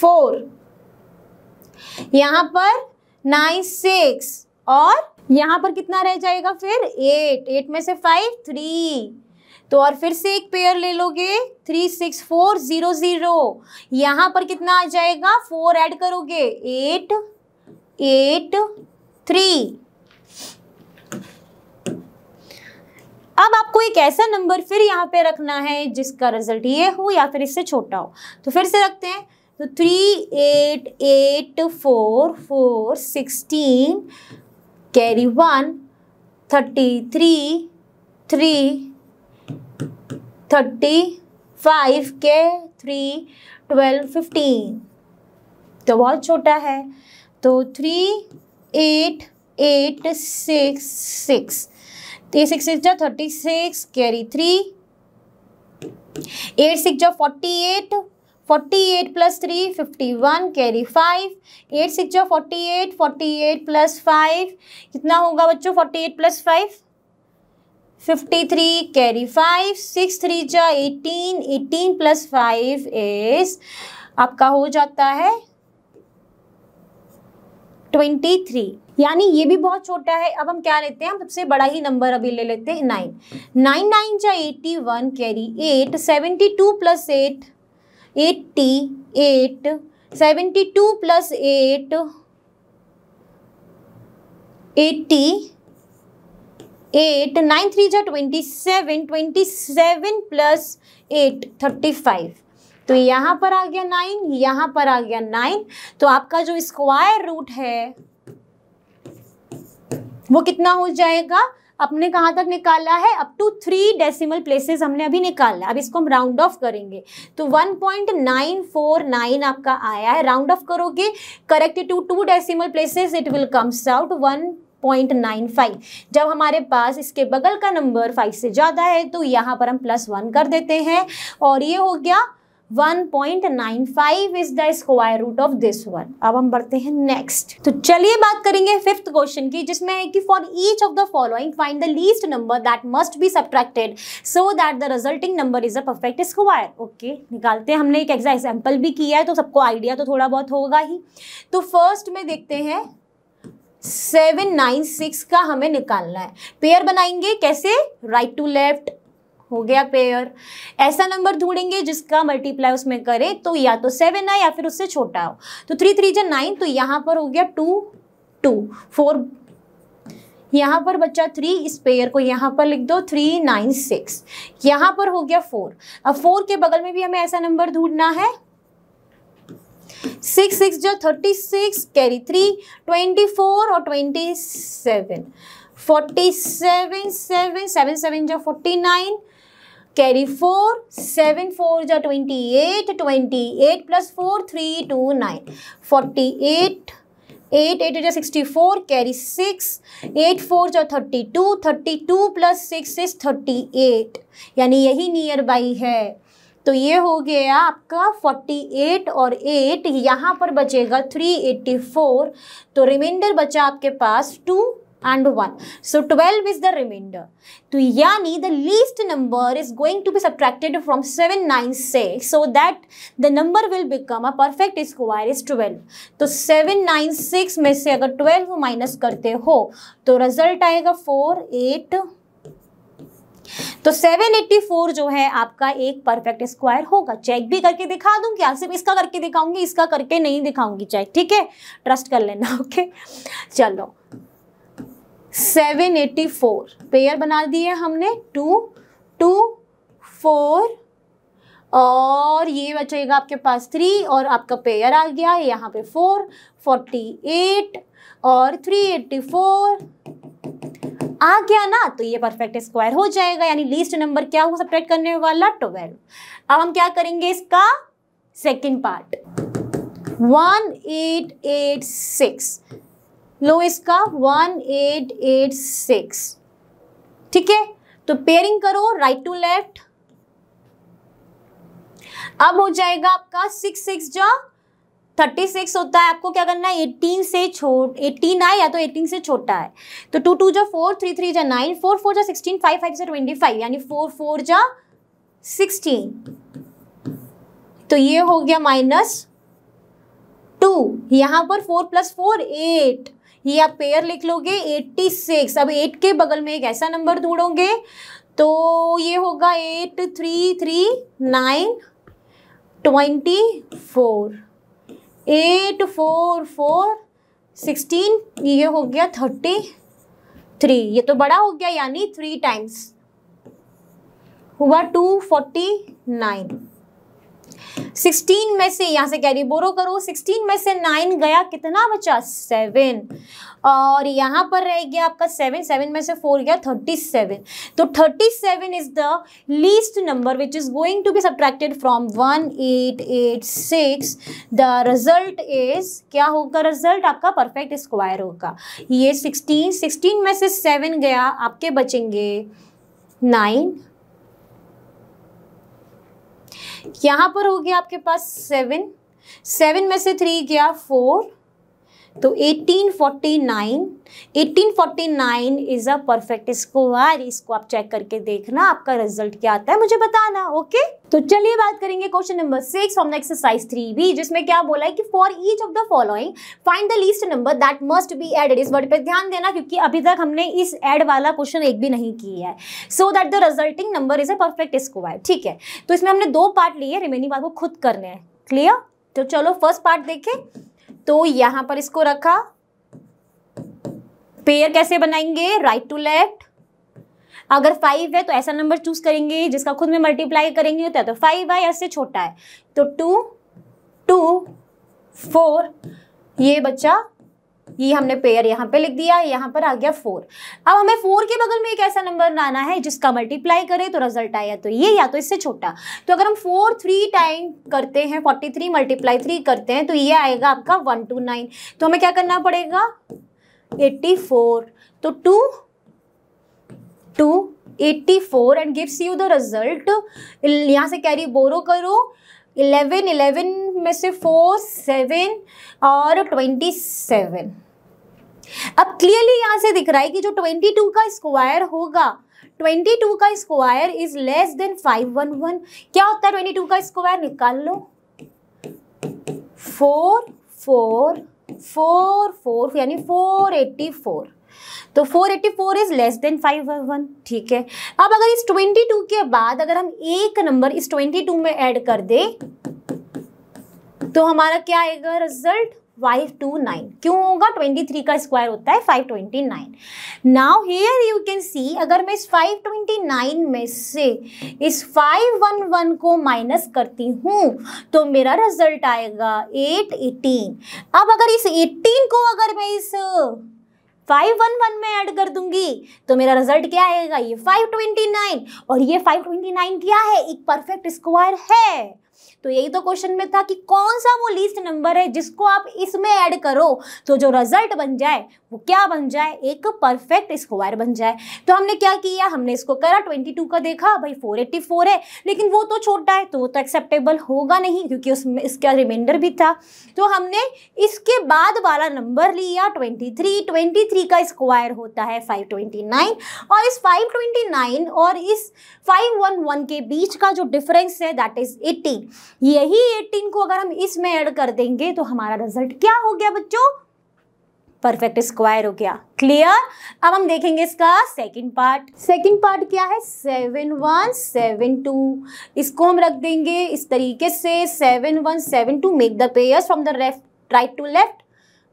फोर यहाँ पर नाइन सिक्स और यहाँ पर कितना रह जाएगा फिर एट एट में से फाइव थ्री तो और फिर से एक पेयर ले लोगे three six four zero zero यहाँ पर कितना आ जाएगा फोर ऐड करोगे एट एट थ्री अब आपको एक ऐसा नंबर फिर यहाँ पे रखना है जिसका रिजल्ट ये हो या फिर इससे छोटा हो तो फिर से रखते हैं तो three eight eight four four sixteen carry one thirty three three thirty five के थ्री ट्वेल्व फिफ्टीन तो बहुत छोटा है तो three eight eight six six three six six जो thirty six carry three eight six जो forty eight forty eight plus three fifty one carry five eight six जो forty eight forty eight plus five कितना होगा बच्चों forty eight plus five fifty three carry five six three जो eighteen eighteen plus five is आपका हो जाता है ट्वेंटी थ्री यानी ये भी बहुत छोटा है अब हम क्या लेते हैं हम सबसे बड़ा ही नंबर अभी ले लेते हैं नाइन नाइन नाइन जा eighty one carry eight seventy two plus eight eighty eight seventy two plus eight eighty eight nine three जो twenty seven twenty seven plus eight thirty five तो यहाँ पर आ गया नाइन यहाँ पर आ गया नाइन तो आपका जो स्क्वायर रूट है वो कितना हो जाएगा अपने कहाँ तक निकाला है up to three decimal places हमने अभी निकाला अब इसको हम राउंड ऑफ करेंगे तो 1.949 आपका आया है राउंड ऑफ करोगे correct to two decimal places it will comes out one point nine five जब हमारे पास इसके बगल का नंबर फाइव से ज़्यादा है तो यहाँ पर हम प्लस वन कर देते हैं और ये हो गया 1.95 is the square root of this one अब हम बढ़ते हैं नेक्स्ट तो चलिए बात करेंगे फिफ्थ क्वेश्चन की जिसमें है कि for each of the following find the least number that must be subtracted so that the resulting number is a perfect square okay निकालते हैं हमने एक एग्जाम्पल भी किया है तो सबको आइडिया तो थोड़ा बहुत होगा ही तो फर्स्ट में देखते हैं सेवन नाइन सिक्स का हमें निकालना है पेयर बनाएंगे कैसे राइट टू लेफ्ट हो गया पेयर ऐसा नंबर ढूंढेंगे जिसका मल्टीप्लाई उसमें करे तो या तो सेवन आए या फिर उससे छोटा हो तो थ्री थ्री जो नाइन तो यहाँ पर हो गया टू टू फोर यहाँ पर बच्चा थ्री इस पेयर को यहाँ पर लिख दो थ्री नाइन सिक्स यहाँ पर हो गया फोर अब फोर के बगल में भी हमें ऐसा नंबर ढूंढना है सिक्स सिक्स जो thirty six carry three twenty four और twenty seven forty seven seven seven seven जो forty nine carry four seven four जा twenty eight twenty eight plus four three two nine forty eight eight eight जा sixty four carry six eight four जा thirty two thirty two plus six is thirty eight यानी यही नियर बाई है तो ये हो गया आपका फोर्टी एट और एट यहाँ पर बचेगा थ्री एट्टी फोर तो रिमाइंडर बचा आपके पास two and 1. So 12 is the remainder. to So yani the least number is going to be subtracted from 7 796 so that the number will become a perfect square is 12. to so, 7 9 6 में se agar 12 minus karte ho to result aayega 4 8 तो 784 जो है आपका एक परफेक्ट स्क्वायर होगा चेक भी करके दिखा दूंगी आज सिर्फ इसका करके दिखाऊंगी इसका करके नहीं दिखाऊंगी चेक ठीक है ट्रस्ट कर लेना ओके चलो सेवन एटी फोर पेयर बना दिए हमने टू टू फोर और ये बचेगा आपके पास थ्री और आपका पेयर आ गया यहाँ पे फोर फोर्टी एट और थ्री एट्टी फोर आ गया ना तो ये परफेक्ट स्क्वायर हो जाएगा यानी लीस्ट नंबर क्या होगा सब्ट्रैक्ट करने वाला ट्वेल्व अब हम क्या करेंगे इसका second part one eight eight six eight eight 1886 ठीक है तो पेयरिंग करो राइट टू लेफ्ट अब हो जाएगा आपका सिक्स सिक्स जा थर्टी सिक्स होता है आपको क्या करना है एटीन से छोट एटीन आए या तो एटीन से छोटा है तो टू टू जो फोर थ्री थ्री जो नाइन फोर फोर जा सिक्सटीन फाइव फाइव जो ट्वेंटी फाइव यानी फोर फोर जा सिक्सटीन तो ये हो गया माइनस टू यहां पर फोर प्लस फोर एट ये आप पेयर लिख लोगे 86 अब 8 के बगल में एक ऐसा नंबर ढूंढोगे तो ये होगा eight three three nine twenty four eight four four sixteen ये हो गया थर्टी थ्री ये तो बड़ा हो गया यानी थ्री टाइम्स हुआ टू फोर्टी नाइन सिक्सटीन में से यहाँ से कैरी बोरो करो सिक्सटीन में से नाइन गया कितना बचा सेवन और यहाँ पर रह गया आपका सेवन सेवन में से फोर गया थर्टी सेवन तो thirty seven is the least number which is going to be subtracted from one eight eight six the result is क्या होगा रिजल्ट आपका परफेक्ट स्क्वायर होगा ये सिक्सटीन सिक्सटीन में से सेवन गया आपके बचेंगे नाइन यहाँ पर हो गया आपके पास सेवन सेवन में से थ्री गया फोर तो 1849 1849 इज अ परफेक्ट स्कोर इसको आप चेक करके देखना आपका रिजल्ट क्या आता है मुझे बताना ओके तो चलिए बात करेंगे question number six from the exercise three B जिसमें क्या बोला है कि for each of the following find the least number that must be added इस वर्ड पे ध्यान देना क्योंकि अभी तक हमने इस एड वाला क्वेश्चन एक भी नहीं किया है so that the resulting number is a perfect score ठीक है तो इसमें हमने दो पार्ट लिए रिमेनिंग पार्ट को खुद करने हैं क्लियर तो चलो फर्स्ट पार्ट देखें तो यहां पर इसको रखा पेयर कैसे बनाएंगे राइट टू लेफ्ट अगर फाइव है तो ऐसा नंबर चूज करेंगे जिसका खुद में मल्टीप्लाई करेंगे तो, तो फाइव आई ऐसे छोटा है तो टू टू फोर ये बच्चा ये हमने पेयर यहाँ पे लिख दिया यहाँ पर आ गया फोर अब हमें फोर के बगल में एक ऐसा नंबर लाना है जिसका मल्टीप्लाई करें तो रिजल्ट आया तो ये या तो इससे छोटा तो अगर हम फोर थ्री टाइम करते हैं फोर्टी थ्री मल्टीप्लाई थ्री करते हैं तो ये आएगा आपका वन टू नाइन तो हमें क्या करना पड़ेगा एट्टी फोर तो two two eighty four and gives you the result यहाँ से कैरी बोरो करो इलेवन इलेवन में से फोर सेवन और ट्वेंटी सेवन अब क्लियरली यहाँ से दिख रहा है कि जो ट्वेंटी टू का स्क्वायर होगा ट्वेंटी टू का square is less than five one one क्या होता है ट्वेंटी टू का स्क्वायर निकाल लो फोर फोर फोर फोर यानी फोर फोर तो 484 four is less than five one ठीक है अब अगर इस 22 के बाद अगर हम एक नंबर इस 22 में ऐड कर दे तो हमारा क्या आएगा रिजल्ट 529 क्यों होगा 23 का स्क्वायर होता है 529 now here you can see अगर मैं इस 529 में से इस 511 को माइनस करती हूँ तो मेरा रिजल्ट आएगा 818 अब अगर इस 18 को अगर मैं इस फाइव वन वन में ऐड कर दूंगी तो मेरा रिजल्ट क्या आएगा ये फाइव ट्वेंटी नाइन और ये फाइव ट्वेंटी नाइन क्या है एक परफेक्ट स्क्वायर है तो यही तो क्वेश्चन में था कि कौन सा वो लीस्ट नंबर है जिसको आप इसमें ऐड करो तो जो रिजल्ट बन जाए वो क्या बन जाए एक परफेक्ट स्क्वायर बन जाए तो हमने क्या किया हमने इसको करा 22 का देखा भाई 484 है लेकिन वो तो छोटा है तो वो तो एक्सेप्टेबल होगा नहीं क्योंकि उसमें इसका रिमाइंडर भी था तो हमने इसके बाद वाला नंबर लिया ट्वेंटी थ्री का स्क्वायर होता है नाइन और इस नाइन और इस वन के बीच का जो डिफरेंस है दैट इज एटीन यही एटीन को अगर हम इसमें ऐड कर देंगे तो हमारा रिजल्ट क्या हो गया बच्चों परफेक्ट स्क्वायर हो गया क्लियर अब हम देखेंगे इसका सेकंड पार्ट सेकंड पार्ट क्या है सेवन वन सेवन टू इसको हम रख देंगे इस तरीके से seven one seven two make the pairs from the left right to left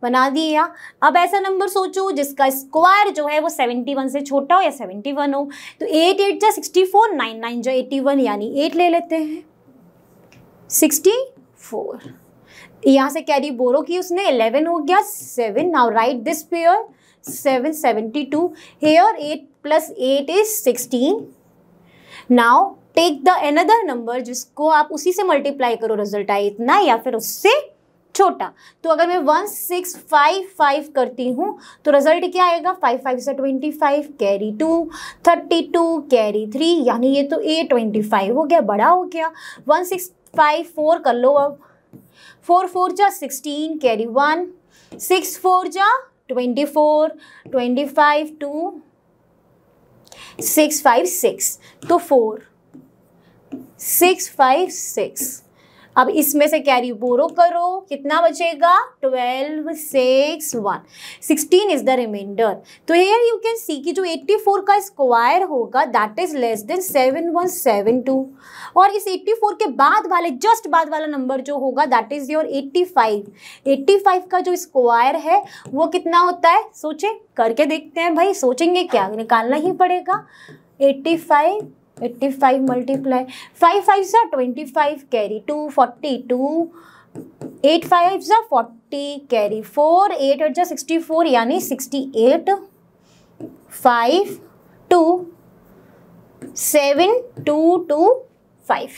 बना दिया अब ऐसा नंबर सोचो जिसका स्क्वायर जो है वो वन से छोटा हो या वन हो तो एट एट जो सिक्सटी फोर नाइन नाइन जो एटी वन यानी एट ले लेते हैं सिक्सटी फोर यहाँ से कैरी बोरो की उसने एलेवन हो गया seven now right this pair seven seventy two here eight plus eight is sixteen now take the another number जिसको आप उसी से मल्टीप्लाई करो रिजल्ट आए इतना या फिर उससे छोटा तो अगर मैं वन सिक्स फाइव फाइव करती हूँ तो रिजल्ट क्या आएगा फाइव फाइव से twenty five carry two thirty two carry three यानी ये तो ए ट्वेंटी फाइव हो गया बड़ा हो गया वन सिक्स फाइव फोर कर लो अब फोर फोर जा sixteen carry one six four जा twenty four twenty five two six five six तो फोर सिक्स फाइव सिक्स अब इसमें से कैरी बोरो करो कितना बचेगा twelve six one sixteen is the reminder तो हेयर यू कैन सी कि जो एट्टी फोर का स्क्वायर होगा that is less than seven one seven two और इस एट्टी फोर के बाद वाले जस्ट बाद वाला नंबर जो होगा that is your eighty five eighty five का जो स्क्वायर है वो कितना होता है सोचे करके देखते हैं भाई सोचेंगे क्या निकालना ही पड़ेगा eighty five eighty five multiply five five सा twenty five carry two forty two eight five सा forty carry four eight eight जा सिक्सटी फोर यानी sixty eight five two seven two two five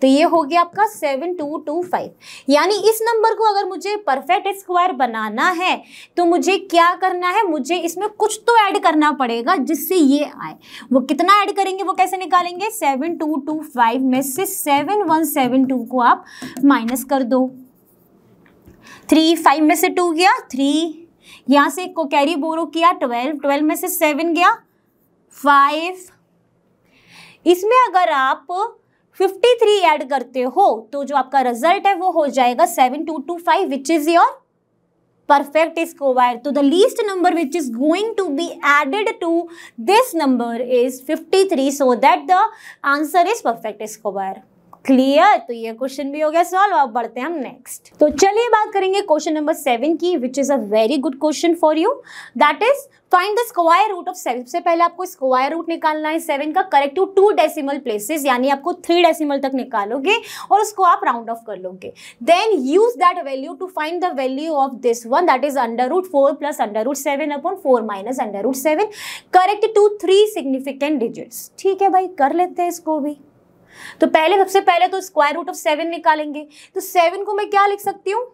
तो ये हो गया आपका सेवन टू टू फाइव यानी इस नंबर को अगर मुझे परफेक्ट स्क्वायर बनाना है तो मुझे क्या करना है मुझे इसमें कुछ तो ऐड करना पड़ेगा जिससे ये आए वो कितना ऐड करेंगे वो कैसे निकालेंगे सेवन टू टू फाइव में से सेवन वन सेवन टू को आप माइनस कर दो थ्री फाइव में से टू गया थ्री यहाँ से को कैरी बोरो किया ट्वेल्व ट्वेल्व में से सेवन गया फाइव इसमें अगर आप 53 ऐड करते हो तो जो आपका रिजल्ट है वो हो जाएगा 7225 which is your perfect is square so the least number is is going to be added to this number is 53 so that the answer is perfect square clear तो ये क्वेश्चन भी हो गया सॉल्व अब बढ़ते हैं हम नेक्स्ट तो चलिए बात करेंगे क्वेश्चन नंबर सेवन की which is a very good question for you that is find the square root of seven सबसे पहले आपको स्क्वायर रूट निकालना है सेवन का correct to two decimal places यानी आपको थ्री डेसिमल तक निकालोगे और उसको आप राउंड ऑफ कर लोगे then use that value to find the value of this one that is under root four plus under root seven upon four minus under root seven correct to three significant digits ठीक है भाई कर लेते हैं इसको भी तो पहले सबसे पहले तो स्क्वायर रूट ऑफ सेवन निकालेंगे तो सेवन को मैं क्या लिख सकती हूँ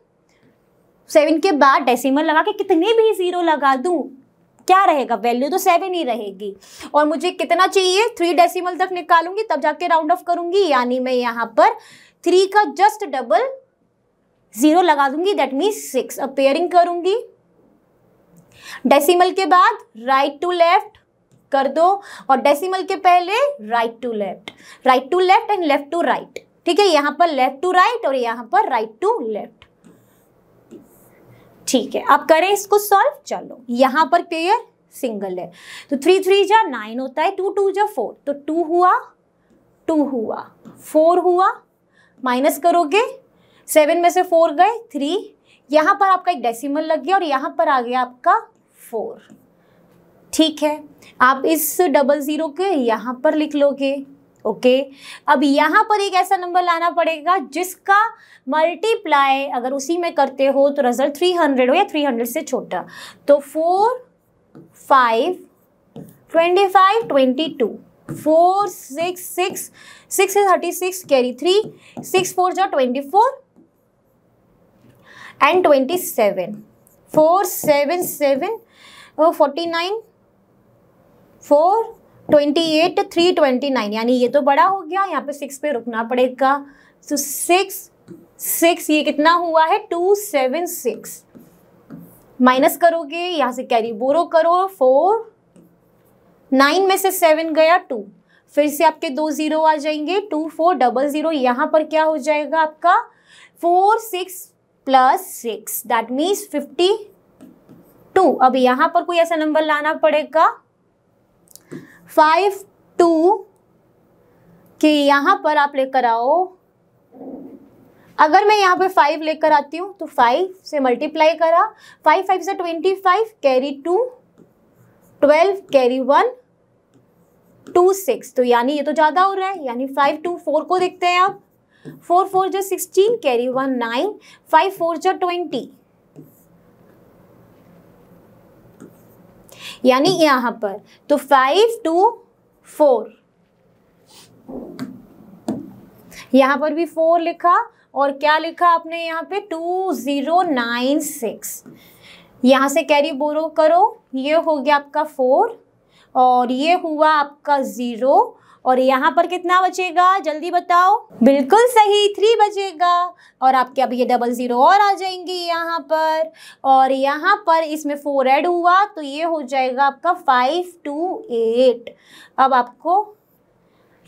सेवन के बाद डेसिमल लगा के कितने भी जीरो लगा दूं क्या रहेगा वैल्यू तो सेवन ही रहेगी और मुझे कितना चाहिए थ्री डेसिमल तक निकालूंगी तब जाके राउंड ऑफ करूंगी यानी मैं यहाँ पर थ्री का जस्ट डबल जीरो लगा दूंगी दैट मीन सिक्स अब पेयरिंग करूंगी डेसिमल के बाद राइट टू लेफ्ट कर दो और डेसिमल के पहले right to left right to left and left to right ठीक है यहां पर लेफ्ट टू राइट और यहां पर राइट टू लेफ्ट ठीक है अब करें इसको सॉल्व चलो यहाँ पर क्लियर सिंगल है तो थ्री थ्री जा नाइन होता है टू टू जा फोर तो टू हुआ टू हुआ फोर हुआ माइनस करोगे सेवन में से फोर गए थ्री यहाँ पर आपका एक डेसिमल लग गया और यहाँ पर आ गया आपका फोर ठीक है आप इस डबल ज़ीरो के यहाँ पर लिख लोगे ओके अब यहाँ पर एक ऐसा नंबर लाना पड़ेगा जिसका मल्टीप्लाई अगर उसी में करते हो तो रिजल्ट 300 हो या 300 से छोटा तो four five twenty five twenty two four six six six thirty six carry three six four जो twenty four and twenty seven four seven seven forty nine four twenty eight three twenty nine यानी ये तो बड़ा हो गया यहाँ पे सिक्स पे रुकना पड़ेगा तो सिक्स सिक्स ये कितना हुआ है टू सेवन सिक्स माइनस करोगे यहाँ से कैरी बोरो करो फोर नाइन में से सेवन गया टू फिर से आपके दो ज़ीरो आ जाएंगे टू फोर डबल ज़ीरो यहाँ पर क्या हो जाएगा आपका four six plus six that means fifty two अब यहाँ पर कोई ऐसा नंबर लाना पड़ेगा फाइव टू कि यहाँ पर आप लेकर आओ अगर मैं यहाँ पे फाइव लेकर आती हूँ तो फाइव से मल्टीप्लाई करा फाइव फाइव से twenty five carry two twelve carry one two six तो यानी ये तो ज़्यादा हो रहा है यानी फाइव टू फोर को देखते हैं आप फोर फोर जो sixteen carry one nine five four जो ट्वेंटी यानी यहां पर तो फाइव टू फोर यहां पर भी फोर लिखा और क्या लिखा आपने यहाँ पे टू ज़ीरो नाइन सिक्स यहाँ से कैरी बोरो करो ये हो गया आपका फोर और ये हुआ आपका ज़ीरो और यहाँ पर कितना बचेगा जल्दी बताओ बिल्कुल सही थ्री बचेगा और आपके अब ये डबल ज़ीरो और आ जाएंगे यहाँ पर और यहाँ पर इसमें फोर ऐड हुआ तो ये हो जाएगा आपका फाइव टू एट अब आपको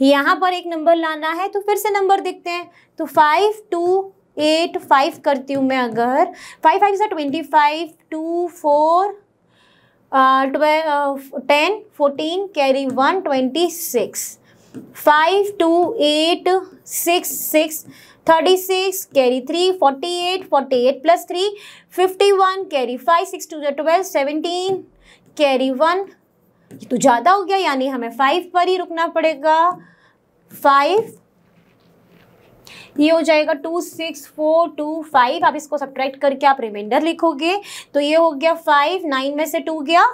यहाँ पर एक नंबर लाना है तो फिर से नंबर देखते हैं तो फाइव टू एट फाइव करती हूँ मैं अगर फाइव फाइव सा twenty five two four twelve ten fourteen carry one twenty six five two eight six six thirty six carry three forty eight forty eight plus three fifty one carry five six two जो ट्वेल्व सेवनटीन कैरी वन ये तो ज़्यादा हो गया यानी हमें फाइव पर ही रुकना पड़ेगा फाइव ये हो जाएगा two six four two five आप इसको सब्ट्रैक्ट करके आप रिमाइंडर लिखोगे तो ये हो गया फाइव नाइन में से टू गया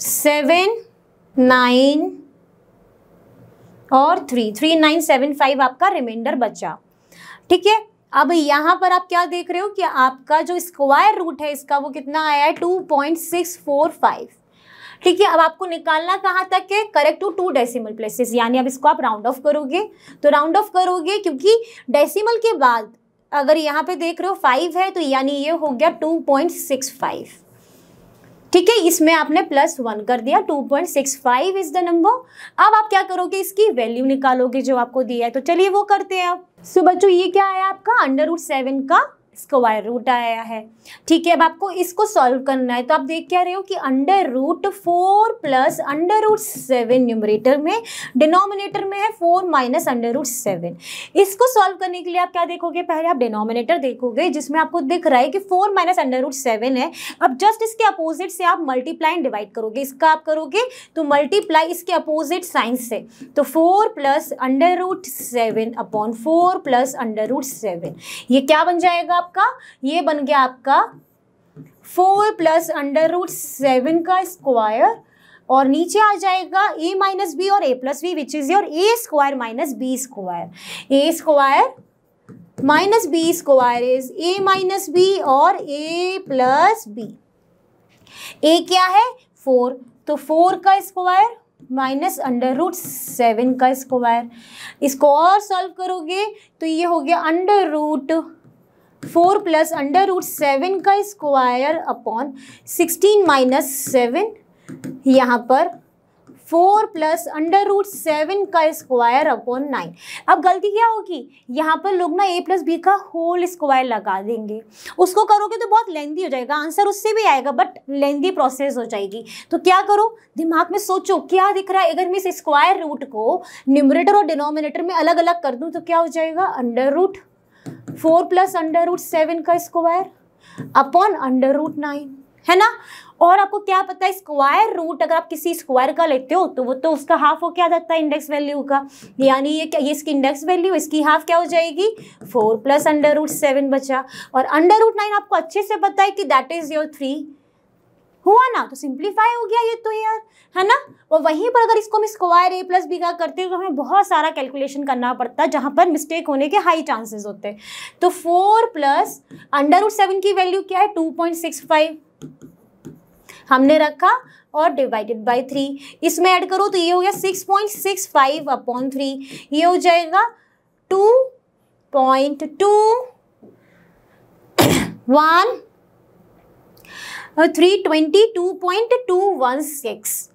सेवन नाइन और three three nine seven five आपका रिमाइंडर बचा ठीक है अब यहाँ पर आप क्या देख रहे हो कि आपका जो स्क्वायर रूट है इसका वो कितना आया है two point six four five ठीक है अब आपको निकालना कहाँ तक है correct to two decimal places यानी अब इसको आप राउंड ऑफ करोगे तो राउंड ऑफ करोगे क्योंकि डेसिमल के बाद अगर यहाँ पे देख रहे हो फाइव है तो यानी ये हो गया टू पॉइंट सिक्स फाइव ठीक है इसमें आपने प्लस वन कर दिया two point six five is the number अब आप क्या करोगे इसकी वैल्यू निकालोगे जो आपको दिया है तो चलिए वो करते हैं आप सो बच्चों ये क्या है आपका अंडर उड सेवन का इसको वायर रूट आया है ठीक है अब आपको इसको सॉल्व करना है तो आप देख क्या रहे हो कि under root four plus under root seven numerator में डिनोमिनेटर में है four minus under root seven इसको सॉल्व करने के लिए आप क्या देखोगे पहले आप डिनोमिनेटर देखोगे जिसमें आपको दिख रहा है कि four minus under root seven है अब जस्ट इसके अपोजिट से आप मल्टीप्लाई एंड डिवाइड करोगे इसका आप करोगे तो मल्टीप्लाई इसके अपोजिट साइंस से तो four plus under root seven upon four plus under root seven ये क्या बन जाएगा आपका ये बन गया आपका four plus under root seven का स्क्वायर और नीचे आ जाएगा ए माइनस बी और A plus B which is your A square minus B square A square minus B square is A minus B और ए प्लस बी ए क्या है फोर तो फोर का square minus under root seven का स्क्वायर इसको और सॉल्व करोगे तो ये हो गया under root four plus under root seven का square upon sixteen minus seven यहाँ पर four plus under root seven का स्क्वायर अपॉन नाइन अब गलती क्या होगी यहाँ पर लोग ना ए प्लस बी का होल स्क्वायर लगा देंगे उसको करोगे तो बहुत लेंदी हो जाएगा आंसर उससे भी आएगा बट लेंदी प्रोसेस हो जाएगी तो क्या करो दिमाग में सोचो क्या दिख रहा है अगर मैं इस स्क्वायर रूट को न्यूमरेटर और डिनोमिनेटर में अलग अलग कर दूँ तो क्या हो जाएगा under root four plus under root seven का square upon under root nine है ना और आपको क्या पता है स्क्वायर रूट अगर आप किसी स्क्वायर का लेते हो तो वो तो उसका हाफ हो क्या जाता है इंडेक्स वैल्यू का यानी ये क्या ये इसकी इंडेक्स वैल्यू इसकी हाफ क्या हो जाएगी four plus under root seven बचा और अंडर रूट नाइन आपको अच्छे से पता है कि दैट इज़ योर थ्री हुआ ना तो सिंप्लीफाई हो गया ये तो यार है ना और वहीं पर अगर इसको हम स्क्वायर ए प्लस बी का करते हैं तो हमें बहुत सारा कैलकुलेशन करना पड़ता है जहाँ पर मिस्टेक होने के हाई चांसेस होते हैं तो four plus under root seven की वैल्यू क्या है टू पॉइंट सिक्स फाइव हमने रखा और डिवाइडेड बाई थ्री इसमें ऐड करो तो ये हो गया six point six five upon three ये हो जाएगा two point two one three twenty two point two one six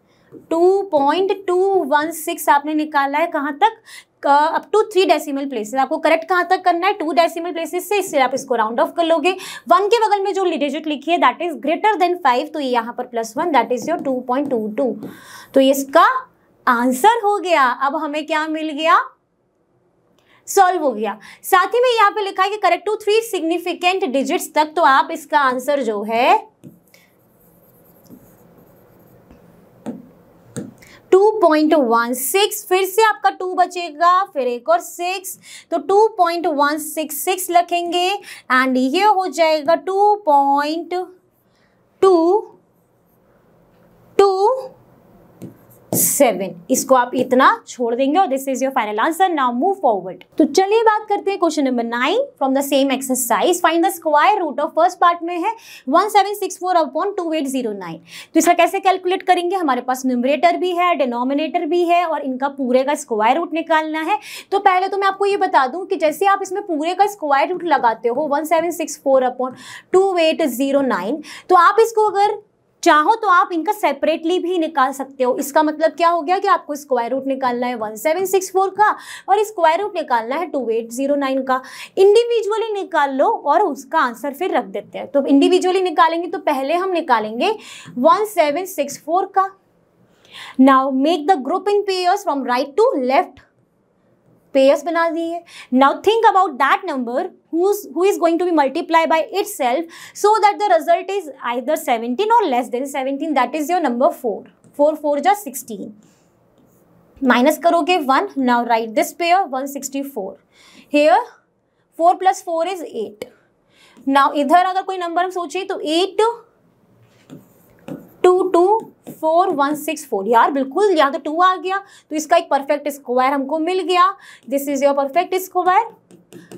two point two one six आपने निकाला है कहाँ तक up to three decimal places आपको करेक्ट कहाँ तक करना है टू डेसिमल प्लेसेस से इससे आप इसको राउंड ऑफ कर लोगे वन के बगल में जो डिजिट लिखी है that is greater than five तो ये यहाँ पर plus one that is your two point two two तो इसका आंसर हो गया अब हमें क्या मिल गया सॉल्व हो गया साथ ही में यहाँ पे लिखा है कि correct to three significant digits तक तो आप इसका आंसर जो है 2.16 फिर से आपका 2 बचेगा फिर एक और 6 तो 2.166 लिखेंगे एंड ये हो जाएगा 2.2 2 सेवन इसको आप इतना छोड़ देंगे और this is your final answer now move forward तो चलिए बात करते हैं question number nine from the same exercise find the square root of first part में है one seven six four upon two eight zero nine तो इसका कैसे कैलकुलेट करेंगे हमारे पास न्यूमरेटर भी है डिनोमिनेटर भी है और इनका पूरे का स्क्वायर रूट निकालना है तो पहले तो मैं आपको ये बता दूँ कि जैसे आप इसमें पूरे का स्क्वायर रूट लगाते हो one seven six four upon two eight zero nine तो आप इसको अगर चाहो तो आप इनका सेपरेटली भी निकाल सकते हो इसका मतलब क्या हो गया कि आपको स्क्वायर रूट निकालना है वन सेवन सिक्स फोर का और स्क्वायर रूट निकालना है टू एट जीरो नाइन का इंडिविजुअली निकाल लो और उसका आंसर फिर रख देते हैं तो इंडिविजुअली निकालेंगे तो पहले हम निकालेंगे वन सेवन सिक्स फोर का now make the group in pairs from right to left pairs बना दी now think about that number who is going to be multiply by it so that the result is either seventeen or less than seventeen that is your number four four four just sixteen minus करोगे one now right this pair one sixty four here four plus four is eight now इधर अगर कोई नंबर हम सोचे तो eight two two four one six four यार बिल्कुल यहाँ तो टू आ गया तो इसका एक परफेक्ट स्क्वायर हमको मिल गया this is your perfect square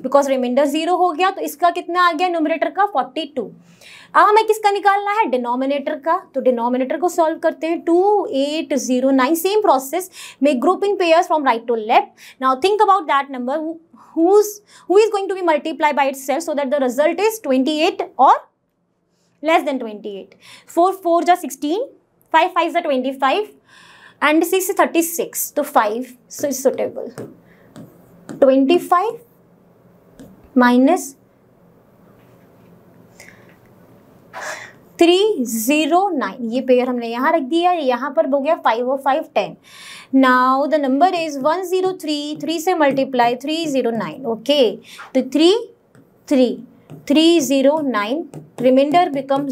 because remainder zero हो गया तो इसका कितना आ गया नोमिनेटर का फोर्टी टू अब हमें किसका निकालना है डिनोमिनेटर का तो डिनोमिनेटर को सॉल्व करते हैं two eight zero nine same process में grouping pairs from right to left now think about that number who is going to be multiply by itself so that the result is twenty eight or less than 28 4 4 16 5 5 ja 25 and 6 36 so 5 so it's suitable 25 minus three zero nine ये पेयर हमने यहाँ रख दिया यहाँ पर हो गया फाइव और five ten now the number is one zero three three से multiply three zero nine okay तो three three three zero zero nine become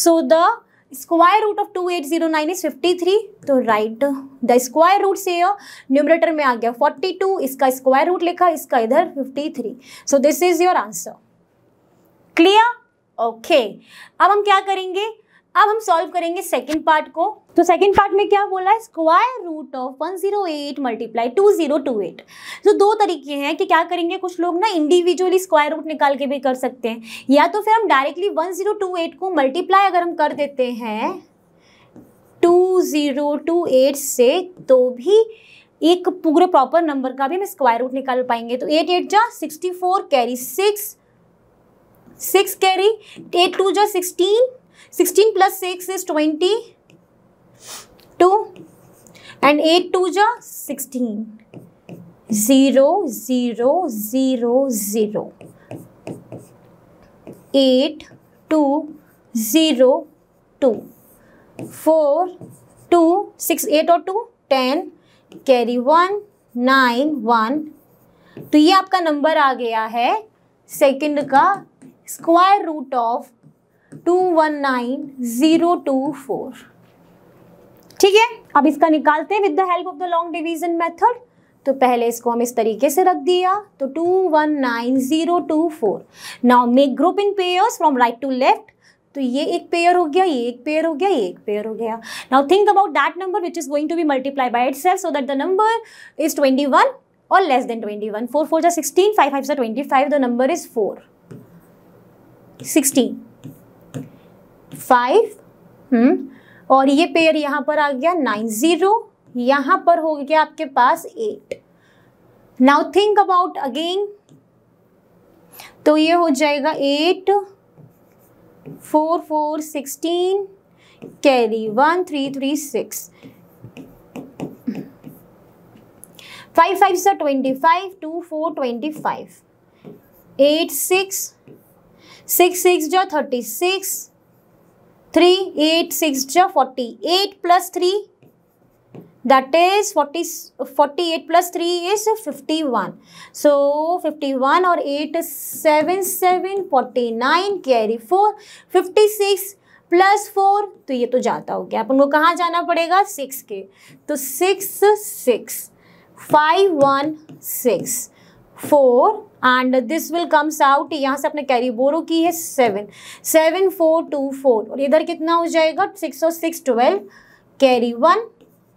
so the square root of two eight zero nine is fifty three तो राइट द स्क्वायर रूट से न्यूमरेटर में आ गया फोर्टी टू इसका स्क्वायर रूट लिखा इसका इधर fifty three so this is your answer clear okay अब हम क्या करेंगे अब हम सॉल्व करेंगे सेकेंड पार्ट को तो सेकंड पार्ट में क्या बोला है square root of 108 zero eight multiply two zero two eight तो दो तरीके हैं कि क्या करेंगे कुछ लोग ना इंडिविजुअली स्क्वायर रूट निकाल के भी कर सकते हैं या तो फिर हम डायरेक्टली 1028 को मल्टीप्लाई अगर हम कर देते हैं 2028 से तो भी एक पूरे प्रॉपर नंबर का भी हम स्क्वायर रूट निकाल पाएंगे तो एट एट जा sixty four carry six six carry eight two जा sixteen sixteen plus six is twenty two and eight two जा sixteen zero zero zero zero eight two zero two four two six eight और two ten carry one nine one तो ये आपका नंबर आ गया है सेकंड का square root of two one nine zero two four ठीक है अब इसका निकालते हैं with the help of the long division method तो पहले इसको हम इस तरीके से रख दिया तो two one nine zero two four now make group in pairs from right to left तो ये एक पेयर हो गया ये एक पेयर हो गया ये एक पेयर हो गया now think about that number which is going to be multiply by it so that the number is twenty one or less than twenty one four four जो सिक्सटीन फाइव फाइव जो twenty five the number is four sixteen five और ये पेयर यहाँ पर आ गया नाइन ज़ीरो यहाँ पर हो गया आपके पास eight now think about again तो ये हो जाएगा eight four four sixteen carry one three three six five five sir twenty five two four twenty five eight six six six जो thirty six three eight six जो forty eight plus three that is forty forty eight plus three is fifty one so fifty one और eight seven seven forty nine carry four fifty six plus four तो ये तो जाता हो गया अपन को कहाँ जाना पड़ेगा सिक्स के तो six six five one six four and this will comes out यहाँ से अपने कैरी बोरो की है seven seven four two four और इधर कितना हो जाएगा सिक्स और six twelve carry one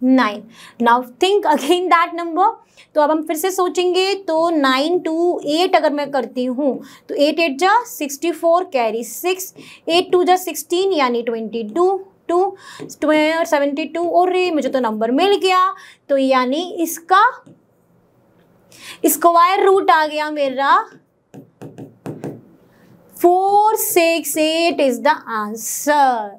nine now think again that number तो अब हम फिर से सोचेंगे तो नाइन टू एट अगर मैं करती हूँ तो एट एट जा sixty four carry six eight two जा सिक्सटीन यानी twenty two two seventy two और रे मुझे तो नंबर मिल गया तो यानी इसका स्क्वायर रूट आ गया मेरा four six eight is the answer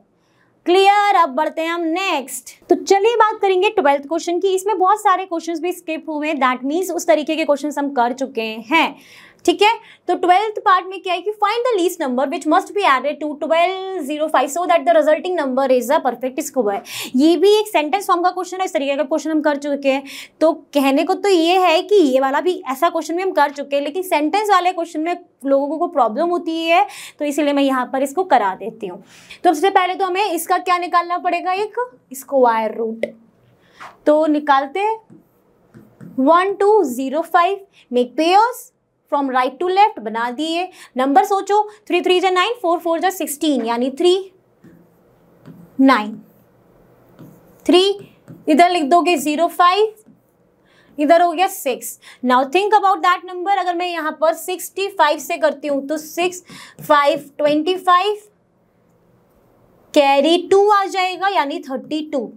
clear अब बढ़ते हैं हम नेक्स्ट तो चलिए बात करेंगे ट्वेल्थ क्वेश्चन की इसमें बहुत सारे क्वेश्चंस भी स्किप हुए दैट मीन्स उस तरीके के क्वेश्चंस हम कर चुके हैं ठीक है तो ट्वेल्थ पार्ट में क्या है कि find the least number which must be added to twelve zero five so that the resulting number is a perfect square ये भी एक सेंटेंस फॉर्म का क्वेश्चन है इस तरीके का क्वेश्चन हम कर चुके हैं तो कहने को तो ये है कि ये वाला भी ऐसा क्वेश्चन भी हम कर चुके हैं लेकिन सेंटेंस वाले क्वेश्चन में लोगों को प्रॉब्लम होती है तो इसीलिए मैं यहाँ पर इसको करा देती हूँ तो सबसे पहले तो हमें इसका क्या निकालना पड़ेगा एक स्क्वायर रूट तो निकालते one two zero five make pairs from right to left बना दिए नंबर सोचो थ्री थ्री जै नाइन फोर फोर जै सिक्सटीन यानी थ्री नाइन थ्री इधर लिख दोगे ज़ीरो फाइव इधर हो गया six now think about that number अगर मैं यहाँ पर सिक्सटी फाइव से करती हूँ तो six five twenty five carry two आ जाएगा यानी थर्टी टू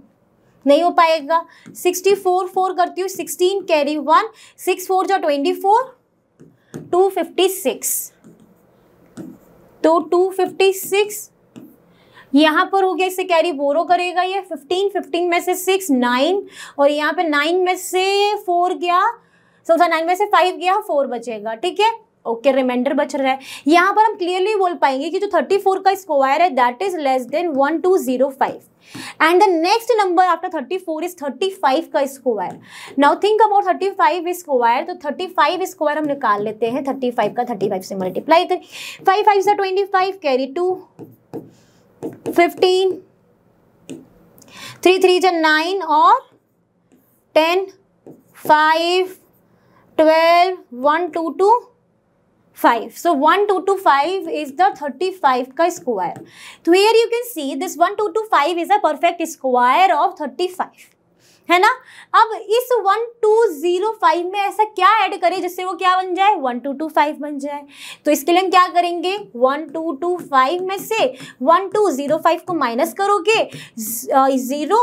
नहीं हो पाएगा सिक्सटी फोर फोर करती हूँ sixteen carry one six four जो twenty four two fifty six तो टू फिफ्टी सिक्स यहां पर हो गया इसे कैरी बोरो करेगा ये फिफ्टीन फिफ्टीन में से सिक्स नाइन और यहां पे नाइन में से फोर गया सो नाइन में से फाइव गया फोर बचेगा ठीक है ओके रिमाइंडर बच रहा है यहाँ पर हम क्लियरली बोल पाएंगे कि जो 34 का स्क्वायर है that is less than 1205 and the next number after 34 is 35 का square now think about 35 square तो 35 स्क्वायर हम निकाल लेते हैं 35 का 35 से मल्टीप्लाई करें 5 5 25 कैरी 2 15 3 3 9 और 10 5 12 1 2 2 five so one two two five is the thirty five का स्क्वायर तो here you can see this one two two five is a perfect square of thirty five है ना अब इस वन टू जीरो फाइव में ऐसा क्या ऐड करें जिससे वो क्या बन जाए वन टू टू फाइव बन जाए तो इसके लिए हम क्या करेंगे वन टू टू फाइव में से वन टू जीरो फाइव को माइनस करोगे ज़ीरो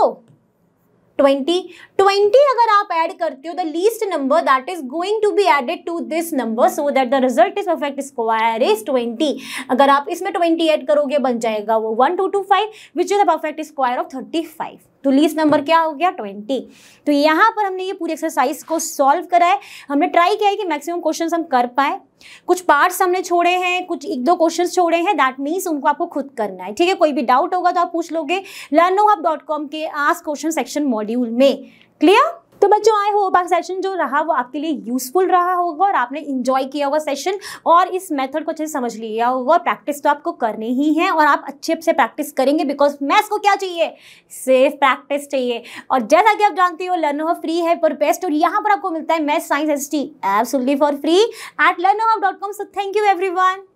ट्वेंटी ट्वेंटी अगर आप ऐड करते हो the least number that is going to be added to this number so that the result is perfect square is twenty अगर आप इसमें ट्वेंटी ऐड करोगे बन जाएगा वो one two two five which is the perfect square of thirty five तो लीस्ट नंबर क्या हो गया ट्वेंटी तो यहाँ पर हमने ये पूरी एक्सरसाइज को सॉल्व करा है हमने ट्राई किया है कि मैक्सिमम क्वेश्चन हम कर पाए कुछ पार्ट्स हमने छोड़े हैं कुछ एक दो क्वेश्चन छोड़े हैं दैट मीन्स उनको आपको खुद करना है ठीक है कोई भी डाउट होगा तो आप पूछ लोगे लर्नो हब डॉट कॉम के आज क्वेश्चन सेक्शन मॉड्यूल में क्लियर तो बच्चों आई होप आप सेशन जो रहा वो आपके लिए यूजफुल रहा होगा और आपने इंजॉय किया होगा सेशन और इस मेथड को अच्छे से समझ लिया होगा प्रैक्टिस तो आपको करनी ही है और आप अच्छे से प्रैक्टिस करेंगे बिकॉज मैथ्स को क्या चाहिए सेफ प्रैक्टिस चाहिए और जैसा कि आप जानते हो लर्न हो फ्री है पर बेस्ट और यहाँ पर आपको मिलता है math science S T absolutely for free at लर्नो hub dot com so thank you every one